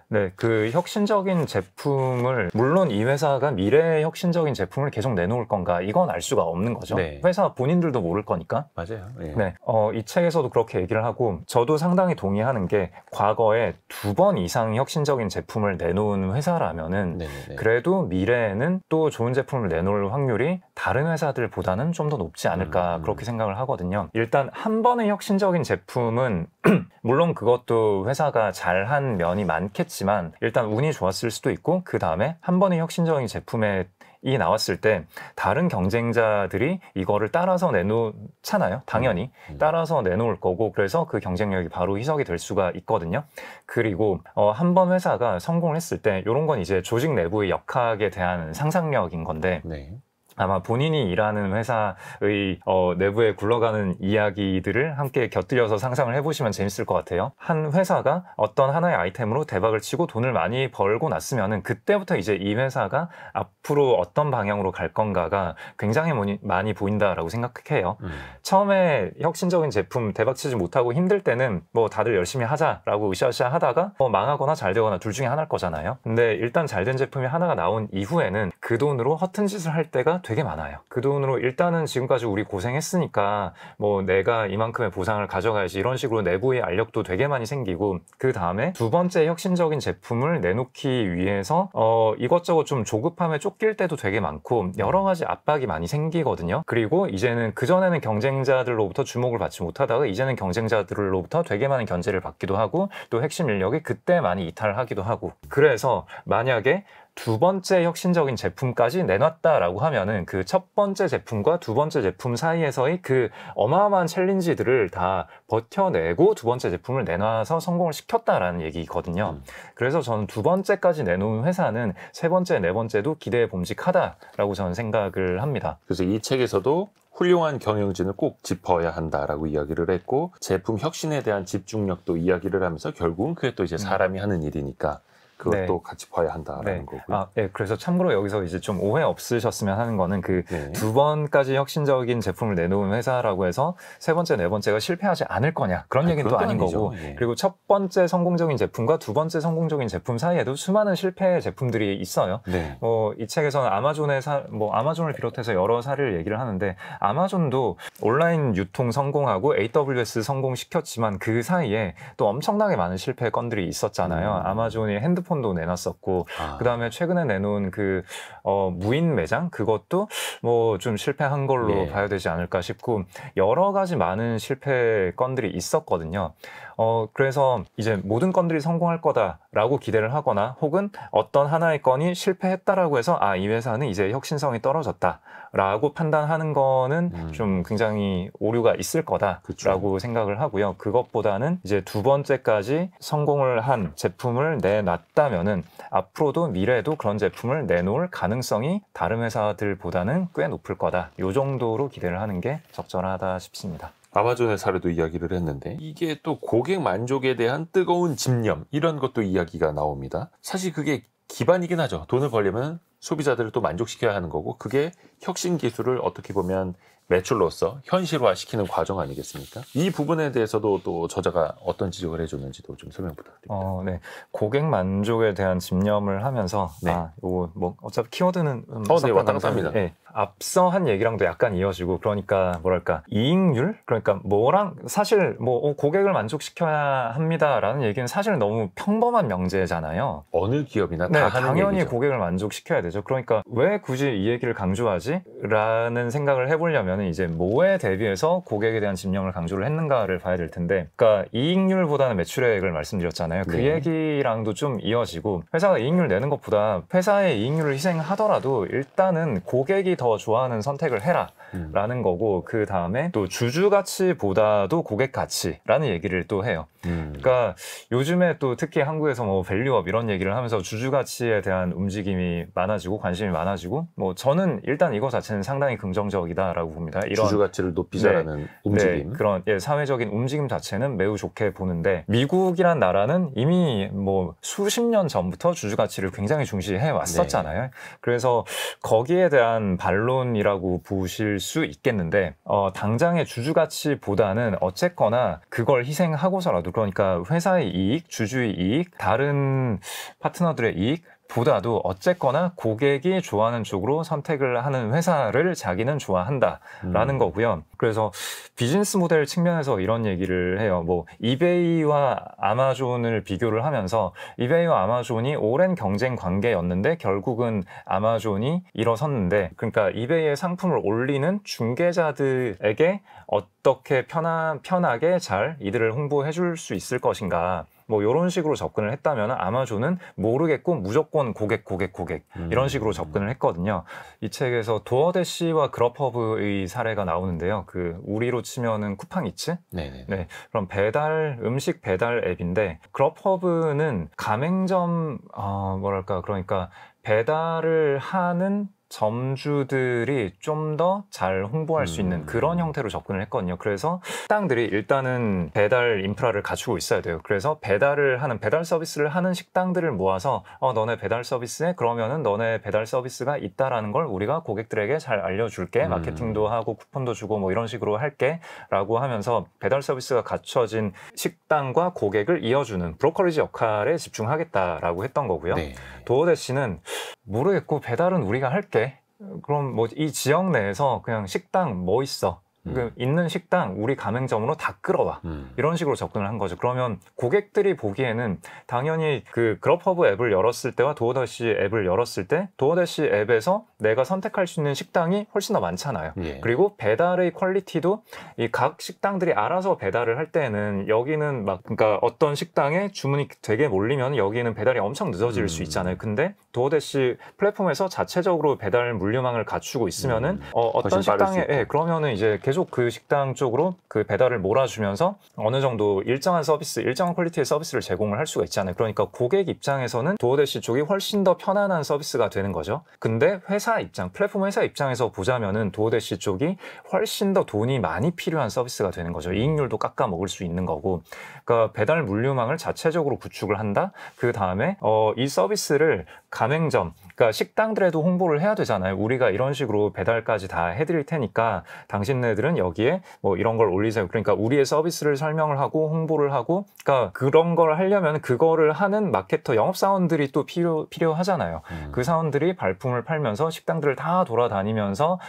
네, 그 혁신적인 제품을 물론 이 회사가 미래의 혁신적인 제품을 계속 내놓을 건가 이건 알 수가 없는 거죠. 네. 회사 본인들도 모를 거니까. 맞아요. 예. 네, 어, 이 책에서도 그렇게 얘기를 하고 저도 상당히 동의하는 게 과거에 두 번 이상 혁신적인 제품을 내놓은 회사라면은 네네네. 네, 네. 그래도 미래에는 또 좋은 제품을 내놓을 확률이 다른 회사들보다는 좀 더 높지 않을까 음, 음. 그렇게 생각을 하거든요. 일단 한 번의 혁신적인 제품은 물론 그것도 회사가 잘한 면이 많겠지. 있지만 일단 운이 좋았을 수도 있고 그 다음에 한 번의 혁신적인 제품에 이 나왔을 때 다른 경쟁자들이 이거를 따라서 내놓잖아요. 당연히 음, 음. 따라서 내놓을 거고 그래서 그 경쟁력이 바로 희석이 될 수가 있거든요. 그리고 어, 한번 회사가 성공을 했을 때 이런 건 이제 조직 내부의 역학에 대한 상상력인 건데 네. 아마 본인이 일하는 회사의 어, 내부에 굴러가는 이야기들을 함께 곁들여서 상상을 해보시면 재밌을 것 같아요. 한 회사가 어떤 하나의 아이템으로 대박을 치고 돈을 많이 벌고 났으면은 그때부터 이제 이 회사가 앞으로 어떤 방향으로 갈 건가가 굉장히 모니, 많이 보인다라고 생각해요. 음. 처음에 혁신적인 제품 대박치지 못하고 힘들 때는 뭐 다들 열심히 하자라고 으쌰으쌰 하다가 뭐 망하거나 잘 되거나 둘 중에 하나일 거잖아요. 근데 일단 잘 된 제품이 하나가 나온 이후에는 그 돈으로 허튼 짓을 할 때가 되게 많아요. 그 돈으로 일단은 지금까지 우리 고생했으니까 뭐 내가 이만큼의 보상을 가져가야지 이런 식으로 내부의 알력도 되게 많이 생기고 그 다음에 두 번째 혁신적인 제품을 내놓기 위해서 어 이것저것 좀 조급함에 쫓길 때도 되게 많고 여러 가지 압박이 많이 생기거든요. 그리고 이제는 그전에는 경쟁자들로부터 주목을 받지 못하다가 이제는 경쟁자들로부터 되게 많은 견제를 받기도 하고 또 핵심 인력이 그때 많이 이탈하기도 하고 그래서 만약에 두 번째 혁신적인 제품까지 내놨다라고 하면은 그 첫 번째 제품과 두 번째 제품 사이에서의 그 어마어마한 챌린지들을 다 버텨내고 두 번째 제품을 내놔서 성공을 시켰다라는 얘기거든요. 음. 그래서 저는 두 번째까지 내놓은 회사는 세 번째, 네 번째도 기대에 봄직하다라고 저는 생각을 합니다. 그래서 이 책에서도 훌륭한 경영진을 꼭 짚어야 한다라고 이야기를 했고 제품 혁신에 대한 집중력도 이야기를 하면서 결국은 그게 또 이제 음. 사람이 음. 하는 일이니까 그것도 네. 같이 봐야 한다라는 네. 거고요. 아, 네. 그래서 참고로 여기서 이제 좀 오해 없으셨으면 하는 거는 그두 네. 번까지 혁신적인 제품을 내놓은 회사라고 해서 세 번째, 네 번째가 실패하지 않을 거냐 그런 아 얘기는 또 아닌 아니죠. 거고 예. 그리고 첫 번째 성공적인 제품과 두 번째 성공적인 제품 사이에도 수많은 실패 제품들이 있어요. 네. 어, 이 책에서는 아마존의 사, 뭐 아마존을 비롯해서 여러 사례를 얘기를 하는데 아마존도 온라인 유통 성공하고 AWS 성공시켰지만 그 사이에 또 엄청나게 많은 실패 건들이 있었잖아요. 음. 아마존이 핸드 핸드폰도 내놨었고 아. 그다음에 최근에 내놓은 그 어, 무인 매장 그것도 뭐 좀 실패한 걸로 예. 봐야 되지 않을까 싶고 여러 가지 많은 실패 건들이 있었거든요. 어, 그래서 이제 모든 건들이 성공할 거다라고 기대를 하거나 혹은 어떤 하나의 건이 실패했다라고 해서 아, 이 회사는 이제 혁신성이 떨어졌다라고 판단하는 거는 음. 좀 굉장히 오류가 있을 거다라고 그쵸. 생각을 하고요. 그것보다는 이제 두 번째까지 성공을 한 제품을 내놨다면은 앞으로도 미래에도 그런 제품을 내놓을 가능성이 다른 회사들보다는 꽤 높을 거다. 요 정도로 기대를 하는 게 적절하다 싶습니다. 아마존의 사례도 이야기를 했는데 이게 또 고객 만족에 대한 뜨거운 집념 이런 것도 이야기가 나옵니다. 사실 그게 기반이긴 하죠. 돈을 벌려면 소비자들을 또 만족시켜야 하는 거고 그게 혁신 기술을 어떻게 보면 매출로서 현실화시키는 과정 아니겠습니까? 이 부분에 대해서도 또 저자가 어떤 지적을 해줬는지도 좀 설명 부탁드립니다. 어, 네. 고객 만족에 대한 집념을 하면서 네. 아, 요거 뭐 어차피 키워드는 음, 어, 네, 왔다 갔다 니다 네. 앞서 한 얘기랑도 약간 이어지고 그러니까 뭐랄까 이익률 그러니까 뭐랑 사실 뭐 어, 고객을 만족시켜야 합니다라는 얘기는 사실 너무 평범한 명제잖아요. 어느 기업이나 네, 당연히 얘기죠. 고객을 만족시켜야 되죠. 그러니까 왜 굳이 이 얘기를 강조하지?라는 생각을 해보려면 보면은 이제 뭐에 대비해서 고객에 대한 집념을 강조를 했는가를 봐야 될 텐데, 그러니까 이익률보다는 매출액을 말씀드렸잖아요. 그 네. 얘기랑도 좀 이어지고 회사가 이익률 내는 것보다 회사의 이익률을 희생하더라도 일단은 고객이 더 좋아하는 선택을 해라라는 음. 거고 그 다음에 또 주주 가치보다도 고객 가치라는 얘기를 또 해요. 음. 그러니까 요즘에 또 특히 한국에서 뭐 밸류업 이런 얘기를 하면서 주주 가치에 대한 움직임이 많아지고 관심이 많아지고 뭐 저는 일단 이거 자체는 상당히 긍정적이다라고 봅니다. 겁니다. 이런 주주 가치를 높이자라는 네. 네, 움직임. 네, 그런 예, 사회적인 움직임 자체는 매우 좋게 보는데 미국이란 나라는 이미 뭐 수십 년 전부터 주주 가치를 굉장히 중시해 왔었잖아요. 네. 그래서 거기에 대한 반론이라고 보실 수 있겠는데 어, 당장의 주주 가치보다는 어쨌거나 그걸 희생하고서라도 그러니까 회사의 이익, 주주의 이익, 다른 파트너들의 이익 보다도 어쨌거나 고객이 좋아하는 쪽으로 선택을 하는 회사를 자기는 좋아한다라는 음. 거고요. 그래서 비즈니스 모델 측면에서 이런 얘기를 해요. 뭐 이베이와 아마존을 비교를 하면서 이베이와 아마존이 오랜 경쟁 관계였는데 결국은 아마존이 일어섰는데 그러니까 이베이의 상품을 올리는 중개자들에게 어 어떻게 편한 편하게 잘 이들을 홍보해 줄 수 있을 것인가 뭐요런 식으로 접근을 했다면 아마존은 모르겠고 무조건 고객 고객 고객 음. 이런 식으로 음. 접근을 했거든요. 이 책에서 도어데 씨와 그러퍼브의 사례가 나오는데요. 그 우리로 치면은 쿠팡이츠. 네네. 네. 그럼 배달 음식 배달 앱인데 그러퍼브는 가맹점 어 뭐랄까 그러니까 배달을 하는 점주들이 좀 더 잘 홍보할 음. 수 있는 음. 그런 형태로 접근을 했거든요. 그래서 식당들이 일단은 배달 인프라를 갖추고 있어야 돼요. 그래서 배달을 하는 배달 서비스를 하는 식당들을 모아서 어 너네 배달 서비스에 그러면은 너네 배달 서비스가 있다라는 걸 우리가 고객들에게 잘 알려줄게 음. 마케팅도 하고 쿠폰도 주고 뭐 이런 식으로 할게라고 하면서 배달 서비스가 갖춰진 식당과 고객을 이어주는 브로커리지 역할에 집중하겠다라고 했던 거고요. 네. 도어대 씨는 모르겠고 배달은 우리가 할게. 그럼 뭐 이 지역 내에서 그냥 식당 뭐 있어? 음. 그 있는 식당 우리 가맹점으로 다 끌어와 음. 이런 식으로 접근을 한 거죠. 그러면 고객들이 보기에는 당연히 그 그럽허브 앱을 열었을 때와 도어다시 앱을 열었을 때 도어다시 앱에서 내가 선택할 수 있는 식당이 훨씬 더 많잖아요. 예. 그리고 배달의 퀄리티도 이 각 식당들이 알아서 배달을 할 때는 여기는 막 그러니까 어떤 식당에 주문이 되게 몰리면 여기는 배달이 엄청 늦어질 음. 수 있잖아요. 근데 도어다시 플랫폼에서 자체적으로 배달 물류망을 갖추고 있으면은 음. 어, 어떤 식당에 예, 그러면은 이제 계속 계속 그 식당 쪽으로 그 배달을 몰아주면서 어느 정도 일정한 서비스, 일정한 퀄리티의 서비스를 제공을 할 수가 있잖아요. 그러니까 고객 입장에서는 도어대시 쪽이 훨씬 더 편안한 서비스가 되는 거죠. 근데 회사 입장, 플랫폼 회사 입장에서 보자면은 도어대시 쪽이 훨씬 더 돈이 많이 필요한 서비스가 되는 거죠. 이익률도 깎아 먹을 수 있는 거고. 그러니까 배달 물류망을 자체적으로 구축을 한다. 그 다음에 어, 이 서비스를 가맹점, 그러니까 식당들에도 홍보를 해야 되잖아요. 우리가 이런 식으로 배달까지 다 해드릴 테니까 당신네들은 여기에 뭐 이런 걸 올리세요. 그러니까 우리의 서비스를 설명을 하고 홍보를 하고, 그러니까 그런 걸 하려면 그거를 하는 마케터 영업 사원들이 또 필요 필요하잖아요. 음. 그 사원들이 발품을 팔면서 식당들을 다 돌아다니면서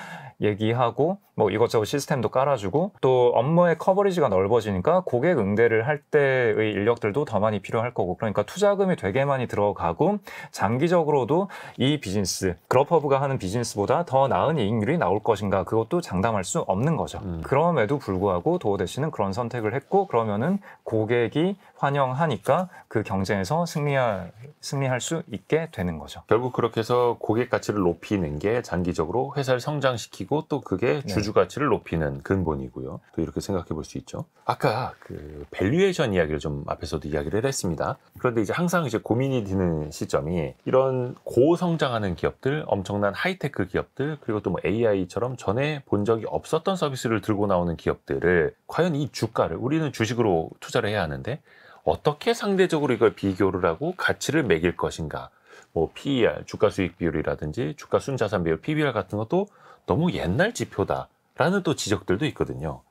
얘기하고 뭐 이것저것 시스템도 깔아주고 또 업무의 커버리지가 넓어지니까 고객 응대를 할 때의 인력들도 더 많이 필요할 거고 그러니까 투자금이 되게 많이 들어가고 장기적으로도 이 비즈니스 그러퍼브가 하는 비즈니스보다 더 나은 이익률이 나올 것인가 그것도 장담할 수 없는 거죠. 음. 그럼에도 불구하고 도어대 씨는 그런 선택을 했고 그러면은 고객이 환영하니까 그 경쟁에서 승리할 승리할 수 있게 되는 거죠. 결국 그렇게 해서 고객 가치를 높이는 게 장기적으로 회사를 성장시키고 가치이고 또 그게 네. 주주 가치를 높이는 근본이고요. 또 이렇게 생각해 볼 수 있죠. 아까 그 밸류에이션 이야기를 좀 앞에서도 이야기를 했습니다. 그런데 이제 항상 이제 고민이 드는 시점이 이런 고성장하는 기업들, 엄청난 하이테크 기업들, 그리고 또 뭐 AI처럼 전에 본 적이 없었던 서비스를 들고 나오는 기업들을 과연 이 주가를 우리는 주식으로 투자를 해야 하는데 어떻게 상대적으로 이걸 비교를 하고 가치를 매길 것인가? 뭐 PER, 주가 수익 비율이라든지 주가 순자산 비율 PBR 같은 것도 너무 옛날 지표다라는 또 지적들도 있거든요.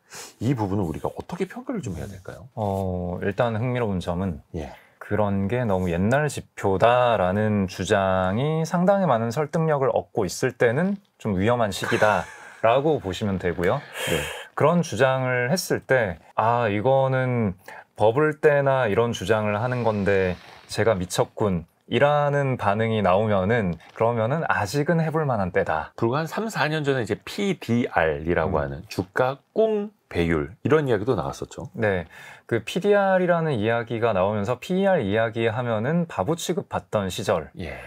이 부분은 우리가 어떻게 평가를 좀 해야 될까요? 어, 일단 흥미로운 점은 예. 그런 게 너무 옛날 지표다라는 주장이 상당히 많은 설득력을 얻고 있을 때는 좀 위험한 시기다라고 보시면 되고요. 네. 그런 주장을 했을 때, 아, 이거는 버블 때나 이런 주장을 하는 건데 제가 미쳤군. 이라는 반응이 나오면은 그러면은 아직은 해볼 만한 때다. 불과 한 3, 4년 전에 이제 PDR이라고 음. 하는 주가 꽁 배율 이런 이야기도 나왔었죠. 네. 그 PDR이라는 이야기가 나오면서 PER 이야기 하면은 바보 취급 받던 시절. 예.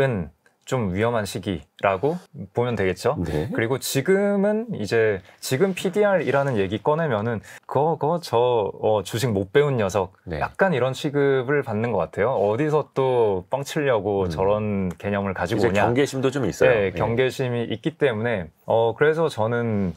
은좀 위험한 시기라고 보면 되겠죠. 네. 그리고 지금은 이제 지금 PDR이라는 얘기 꺼내면은 그거 저 어, 주식 못 배운 녀석 네. 약간 이런 취급을 받는 것 같아요. 어디서 또 뻥치려고 음. 저런 개념을 가지고 오냐. 경계심도 좀 있어요. 네, 경계심이 네. 있기 때문에 어 그래서 저는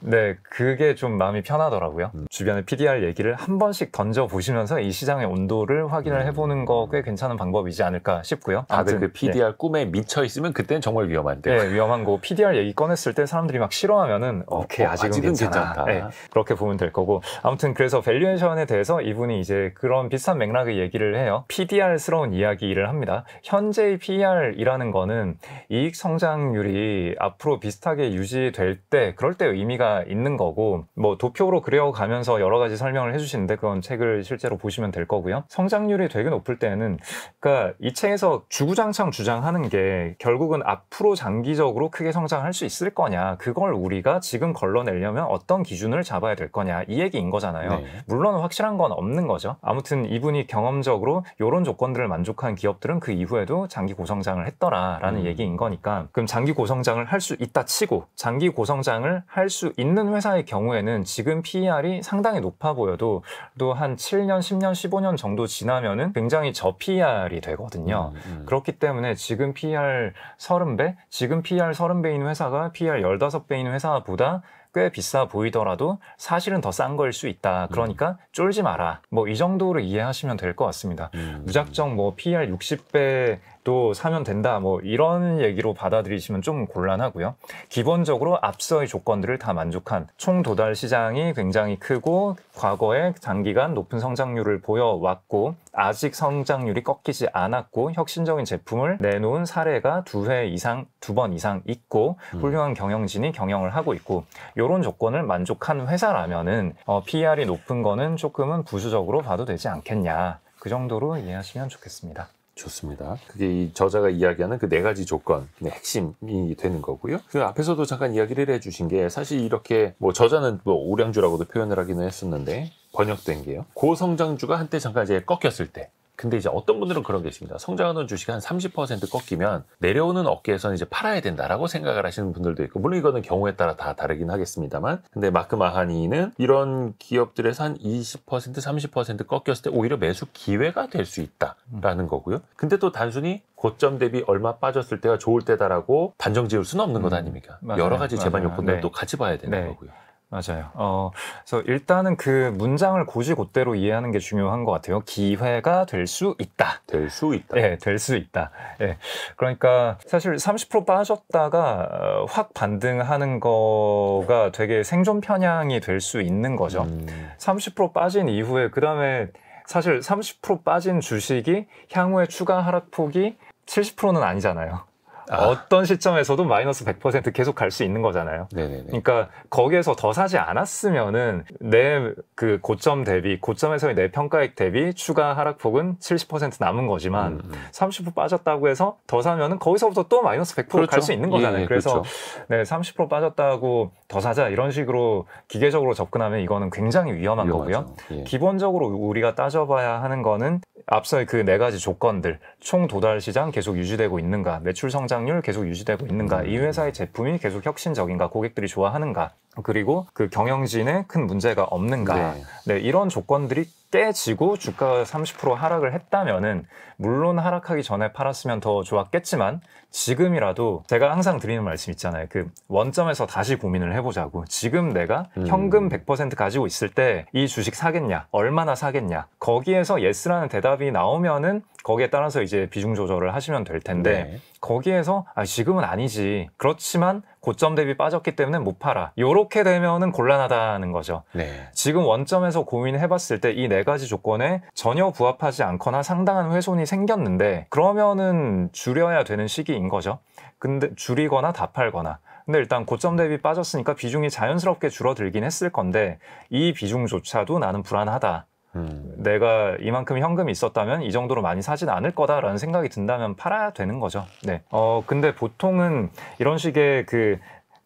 네, 그게 좀 마음이 편하더라고요. 음. 주변에 PDR 얘기를 한 번씩 던져 보시면서 이 시장의 온도를 확인을 음. 해보는 거 꽤 괜찮은 방법이지 않을까 싶고요. 다들 아, 그 아무튼, 그 PDR 네. 예. 꿈에 미쳐 있으면 그때는 정말 위험한데. 네, 위험한 거 PDR 얘기 꺼냈을 때 사람들이 막 싫어하면은 어, 오케이 어, 아직은, 아직은, 괜찮아. 괜찮다. 네, 그렇게 보면 될 거고. 아무튼 그래서 밸류에이션에 대해서 이분이 이제 그런 비슷한 맥락의 얘기를 해요. PDR스러운 이야기를 합니다. 현재의 PER이라는 거는 이익 성장률이 앞으로 비슷하게 유지될 때 그럴 때 의미가 있는 거고 뭐 도표로 그려가면서 여러 가지 설명을 해주시는데 그건 책을 실제로 보시면 될 거고요. 성장률이 되게 높을 때는 그러니까 이 책에서 주구장창 주장하는 게 결국은 앞으로 장기적으로 크게 성장할 수 있을 거냐 그걸 우리가 지금 걸러내려면 어떤 기준을 잡아야 될 거냐 이 얘기인 거잖아요. 네. 물론 확실한 건 없는 거죠. 아무튼 이분이 경험적으로 이런 조건들을 만족한 기업들은 그 이후에도 장기 고성장을 했더라라는 음. 얘기인 거니까 그럼 장기 고성장을 할 수 있다 치고 장기 고성장을 할수 있는 회사의 경우에는 지금 PER이 상당히 높아 보여도 또 한 7년, 10년, 15년 정도 지나면은 굉장히 저 PER이 되거든요. 음, 음. 그렇기 때문에 지금 PER 30배, 지금 PER 30배인 회사가 PER 15배인 회사보다 꽤 비싸 보이더라도 사실은 더 싼 걸 수 있다. 음. 그러니까 음. 쫄지 마라. 뭐 이 정도로 이해하시면 될 것 같습니다. 음. 무작정 뭐 PR 60배 주 사면 된다 뭐 이런 얘기로 받아들이시면 좀 곤란하고요. 기본적으로 앞서의 조건들을 다 만족한 총 도달 시장이 굉장히 크고 과거에 장기간 높은 성장률을 보여왔고 아직 성장률이 꺾이지 않았고 혁신적인 제품을 내놓은 사례가 두 회 이상 두 번 이상 있고 음. 훌륭한 경영진이 경영을 하고 있고 이런 조건을 만족한 회사라면은 어, p r 이 높은 거는 조금은 부수적으로 봐도 되지 않겠냐 그 정도로 이해하시면 좋겠습니다. 좋습니다. 그게 이 저자가 이야기하는 그 네 가지 조건의 네 핵심이 되는 거고요. 그 앞에서도 잠깐 이야기를 해주신 게 사실 이렇게 뭐 저자는 뭐 오량주라고도 표현을 하기는 했었는데 번역된 게요. 고성장주가 한때 잠깐 이제 꺾였을 때 근데 이제 어떤 분들은 그런 게 있습니다. 성장하는 주식 한30% 꺾이면 내려오는 업계에서는 이제 팔아야 된다라고 생각을 하시는 분들도 있고 물론 이거는 경우에 따라 다 다르긴 하겠습니다만 근데 마크 마하니는 이런 기업들에서 한20% 30% 꺾였을 때 오히려 매수 기회가 될 수 있다라는 음. 거고요. 근데 또 단순히 고점 대비 얼마 빠졌을 때가 좋을 때다라고 단정 지을 수는 없는 음, 것 아닙니까? 맞아요, 여러 가지 재반 요건들도 네. 같이 봐야 되는 네. 거고요. 맞아요. 어, 그래서 일단은 그 문장을 고지고대로 이해하는 게 중요한 것 같아요. 기회가 될 수 있다. 될 수 있다. 예, 될 수 있다. 예. 그러니까 사실 30% 빠졌다가 어, 확 반등하는 거가 되게 생존 편향이 될 수 있는 거죠. 음. 30% 빠진 이후에 그 다음에 사실 30% 빠진 주식이 향후에 추가 하락폭이 70%는 아니잖아요. 아. 어떤 시점에서도 마이너스 100% 계속 갈 수 있는 거잖아요. 네네네. 그러니까 거기에서 더 사지 않았으면은 내 그 고점 대비 고점에서의 내 평가액 대비 추가 하락폭은 70% 남은 거지만 음, 음. 30% 빠졌다고 해서 더 사면은 거기서부터 또 마이너스 100% 갈수 그렇죠. 있는 거잖아요. 예, 예 그래서 그렇죠. 네30% 빠졌다고 더 사자 이런 식으로 기계적으로 접근하면 이거는 굉장히 위험한 위험하죠. 거고요. 예. 기본적으로 우리가 따져봐야 하는 거는 앞서의 그 네 가지 조건들 총 도달 시장 계속 유지되고 있는가 매출 성장 성장률 계속 유지되고 있는가, 이 회사의 제품이 계속 혁신적인가, 고객들이 좋아하는가 그리고 그 경영진에 큰 문제가 없는가. 네. 네, 이런 조건들이 깨지고 주가가 30% 하락을 했다면은 물론 하락하기 전에 팔았으면 더 좋았겠지만 지금이라도 제가 항상 드리는 말씀 있잖아요. 그 원점에서 다시 고민을 해보자고. 지금 내가 음. 현금 100% 가지고 있을 때 이 주식 사겠냐, 얼마나 사겠냐. 거기에서 예스라는 대답이 나오면은 거기에 따라서 이제 비중 조절을 하시면 될 텐데 네. 거기에서 아, 지금은 아니지. 그렇지만 고점 대비 빠졌기 때문에 못 팔아. 요렇게 되면은 곤란하다는 거죠. 네. 지금 원점에서 고민해봤을 때 이 네 가지 조건에 전혀 부합하지 않거나 상당한 훼손이 생겼는데 그러면은 줄여야 되는 시기인 거죠. 근데 줄이거나 다 팔거나. 근데 일단 고점 대비 빠졌으니까 비중이 자연스럽게 줄어들긴 했을 건데 이 비중조차도 나는 불안하다. 음. 내가 이만큼 현금이 있었다면 이 정도로 많이 사진 않을 거다라는 생각이 든다면 팔아야 되는 거죠. 네. 어 근데 보통은 이런 식의 그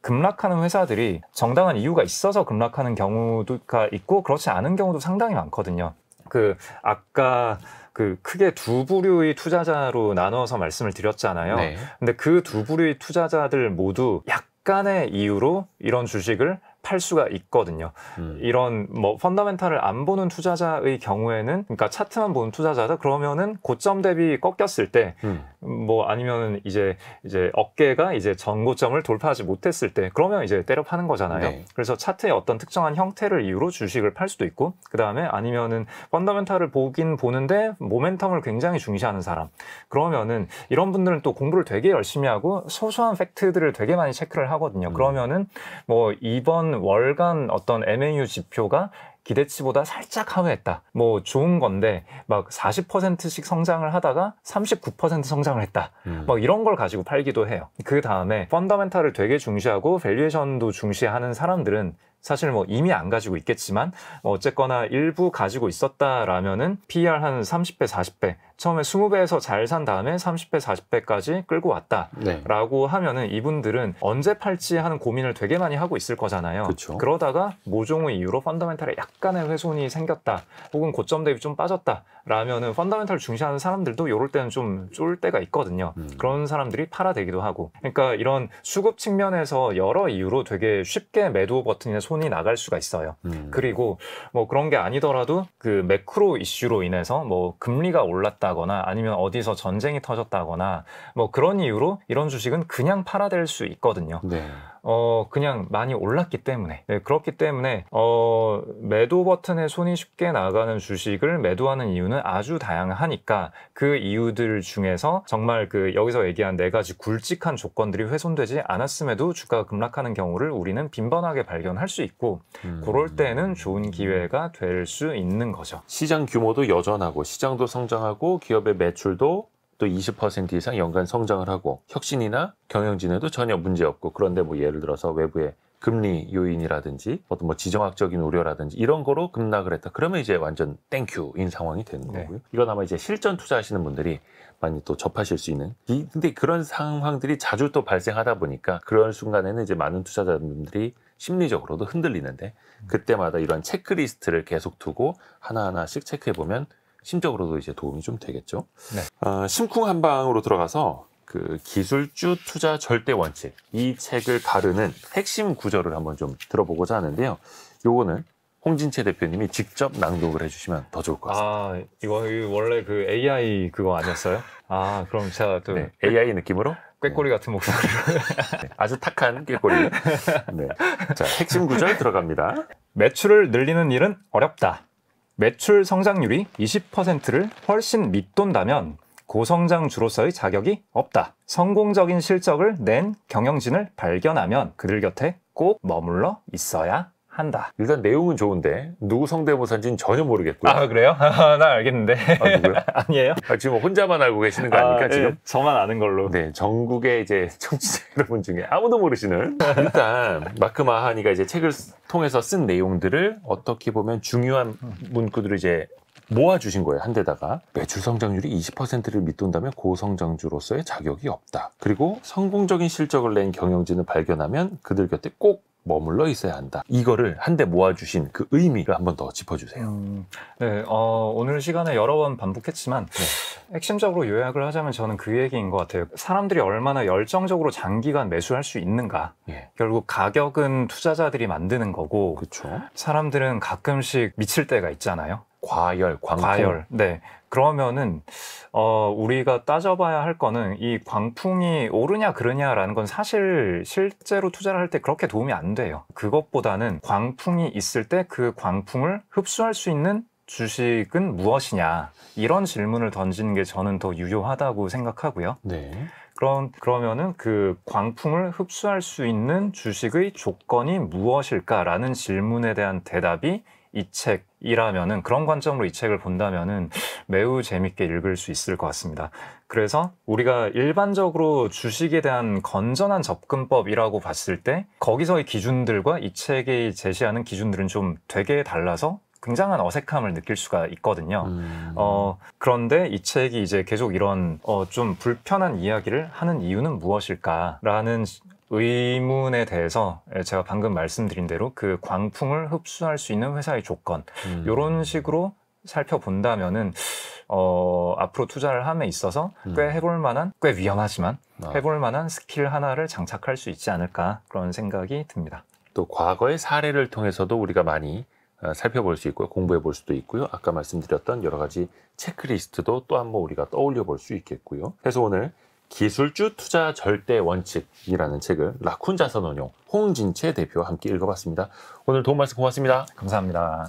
급락하는 회사들이 정당한 이유가 있어서 급락하는 경우가 있고 그렇지 않은 경우도 상당히 많거든요. 그 아까 그 크게 두 부류의 투자자로 나눠서 말씀을 드렸잖아요. 네. 근데 그 두 부류의 투자자들 모두 약간의 이유로 이런 주식을 팔 수가 있거든요. 음. 이런 뭐 펀더멘탈을 안 보는 투자자의 경우에는 그러니까 차트만 보는 투자자다 그러면은 고점 대비 꺾였을 때뭐 음. 뭐 아니면은 이제 이제 어깨가 이제 전고점을 돌파하지 못했을 때 그러면 이제 때려 파는 거잖아요. 네. 그래서 차트의 어떤 특정한 형태를 이유로 주식을 팔 수도 있고 그다음에 아니면은 펀더멘탈을 보긴 보는데 모멘텀을 굉장히 중시하는 사람. 그러면은 이런 분들은 또 공부를 되게 열심히 하고 소소한 팩트들을 되게 많이 체크를 하거든요. 음. 그러면은 뭐 이번 월간 어떤 MAU 지표가 기대치보다 살짝 하회했다. 뭐 좋은 건데 막 40%씩 성장을 하다가 39% 성장을 했다. 음. 막 이런 걸 가지고 팔기도 해요. 그 다음에 펀더멘탈을 되게 중시하고 밸류에이션도 중시하는 사람들은 사실 뭐 이미 안 가지고 있겠지만 뭐 어쨌거나 일부 가지고 있었다라면은 PR 한 30배, 40배 처음에 20배에서 잘 산 다음에 30배, 40배까지 끌고 네. 왔다라고 네. 하면은 이분들은 언제 팔지 하는 고민을 되게 많이 하고 있을 거잖아요. 그쵸. 그러다가 모종 의이유로 펀더멘탈에 약간의 훼손이 생겼다, 혹은 고점 대비 좀 빠졌다라면은 펀더멘탈 중시하는 사람들도 요럴 때는 좀 쫄 때가 있거든요. 음. 그런 사람들이 팔아대기도 하고, 그러니까 이런 수급 측면에서 여러 이유로 되게 쉽게 매도 버튼이나 손이 나갈 수가 있어요. 음. 그리고 뭐 그런 게 아니더라도 그 매크로 이슈로 인해서 뭐 금리가 올랐다. 터다거나 아니면 어디서 전쟁이 터졌다거나 뭐 그런 이유로 이런 주식은 그냥 팔아댈 수 있거든요. 네. 어, 그냥 많이 올랐기 때문에 네, 그렇기 때문에 어, 매도 버튼에 손이 쉽게 나가는 주식을 매도하는 이유는 아주 다양하니까 그 이유들 중에서 정말 그 여기서 얘기한 네 가지 굵직한 조건들이 훼손되지 않았음에도 주가가 급락하는 경우를 우리는 빈번하게 발견할 수 있고 음. 그럴 때는 좋은 기회가 될 수 있는 거죠. 시장 규모도 여전하고 시장도 성장하고 기업의 매출도 또20% 이상 연간 성장을 하고 혁신이나 경영 진에도 전혀 문제 없고 그런데 뭐 예를 들어서 외부의 금리 요인이라든지 어떤 뭐 지정학적인 우려라든지 이런 거로 급락을 했다. 그러면 이제 완전 땡큐인 상황이 되는 네. 거고요. 이건 아마 이제 실전 투자하시는 분들이 많이 또 접하실 수 있는. 이, 근데 그런 상황들이 자주 또 발생하다 보니까 그런 순간에는 이제 많은 투자자분들이 심리적으로도 흔들리는데 음. 그때마다 이런 체크리스트를 계속 두고 하나하나씩 체크해 보면 심적으로도 이제 도움이 좀 되겠죠. 네. 어, 심쿵 한 방으로 들어가서 그 기술주 투자 절대 원칙 이 책을 가르는 핵심 구절을 한번 좀 들어보고자 하는데요. 요거는 홍진채 대표님이 직접 낭독을 해주시면 더 좋을 것 같습니다. 아 이거 원래 그 AI 그거 아니었어요? 아 그럼 제가 또 네, AI 느낌으로 꾀꼬리 네. 같은 목소리로 네, 아주 탁한 꾀꼬리. 네. 자 핵심 구절 들어갑니다. 매출을 늘리는 일은 어렵다. 매출 성장률이 20%를 훨씬 밑돈다면 고성장주로서의 자격이 없다. 성공적인 실적을 낸 경영진을 발견하면 그들 곁에 꼭 머물러 있어야 한다. 일단 내용은 좋은데 누구 성대모사인지는 전혀 모르겠고요. 아 그래요? 나 알겠는데. 아, 누구요? 아니에요? 아, 지금 혼자만 알고 계시는 거 아닙니까 아, 네, 지금? 저만 아는 걸로. 네, 전국의 이제 청취자 여러분 중에 아무도 모르시는 일단 마크 마하니가 이제 책을 통해서 쓴 내용들을 어떻게 보면 중요한 문구들을 이제 모아주신 거예요, 한 대다가. 매출 성장률이 20%를 밑돈다면 고성장주로서의 자격이 없다. 그리고 성공적인 실적을 낸 경영진을 발견하면 그들 곁에 꼭 머물러 있어야 한다. 이거를 한데 모아주신 그 의미를 한번 더 짚어주세요. 음, 네, 어, 오늘 시간에 여러 번 반복했지만 네. 핵심적으로 요약을 하자면 저는 그 얘기인 것 같아요. 사람들이 얼마나 열정적으로 장기간 매수할 수 있는가. 예. 결국 가격은 투자자들이 만드는 거고, 그쵸? 사람들은 가끔씩 미칠 때가 있잖아요. 과열, 광통. 과열. 네. 그러면은 어 우리가 따져봐야 할 거는 이 광풍이 오르냐 그러냐라는 건 사실 실제로 투자를 할 때 그렇게 도움이 안 돼요. 그것보다는 광풍이 있을 때 그 광풍을 흡수할 수 있는 주식은 무엇이냐 이런 질문을 던지는 게 저는 더 유효하다고 생각하고요. 네. 그럼 그러면은 그 광풍을 흡수할 수 있는 주식의 조건이 무엇일까라는 질문에 대한 대답이 이 책이라면은 그런 관점으로 이 책을 본다면은 매우 재밌게 읽을 수 있을 것 같습니다. 그래서 우리가 일반적으로 주식에 대한 건전한 접근법이라고 봤을 때 거기서의 기준들과 이 책이 제시하는 기준들은 좀 되게 달라서 굉장한 어색함을 느낄 수가 있거든요. 음. 어, 그런데 이 책이 이제 계속 이런 어, 좀 불편한 이야기를 하는 이유는 무엇일까라는 의문에 대해서 제가 방금 말씀드린 대로 그 광풍을 흡수할 수 있는 회사의 조건 음. 이런 식으로 살펴본다면은 어, 앞으로 투자를 함에 있어서 음. 꽤 해볼 만한 꽤 위험하지만 아. 해볼 만한 스킬 하나를 장착할 수 있지 않을까 그런 생각이 듭니다. 또 과거의 사례를 통해서도 우리가 많이 어, 살펴볼 수 있고요. 공부해 볼 수도 있고요. 아까 말씀드렸던 여러 가지 체크리스트도 또 한 번 우리가 떠올려 볼 수 있겠고요. 그래서 오늘 기술주 투자 절대 원칙이라는 책을 라쿤 자산운용 홍진채 대표와 함께 읽어봤습니다. 오늘 도움 말씀 고맙습니다. 감사합니다.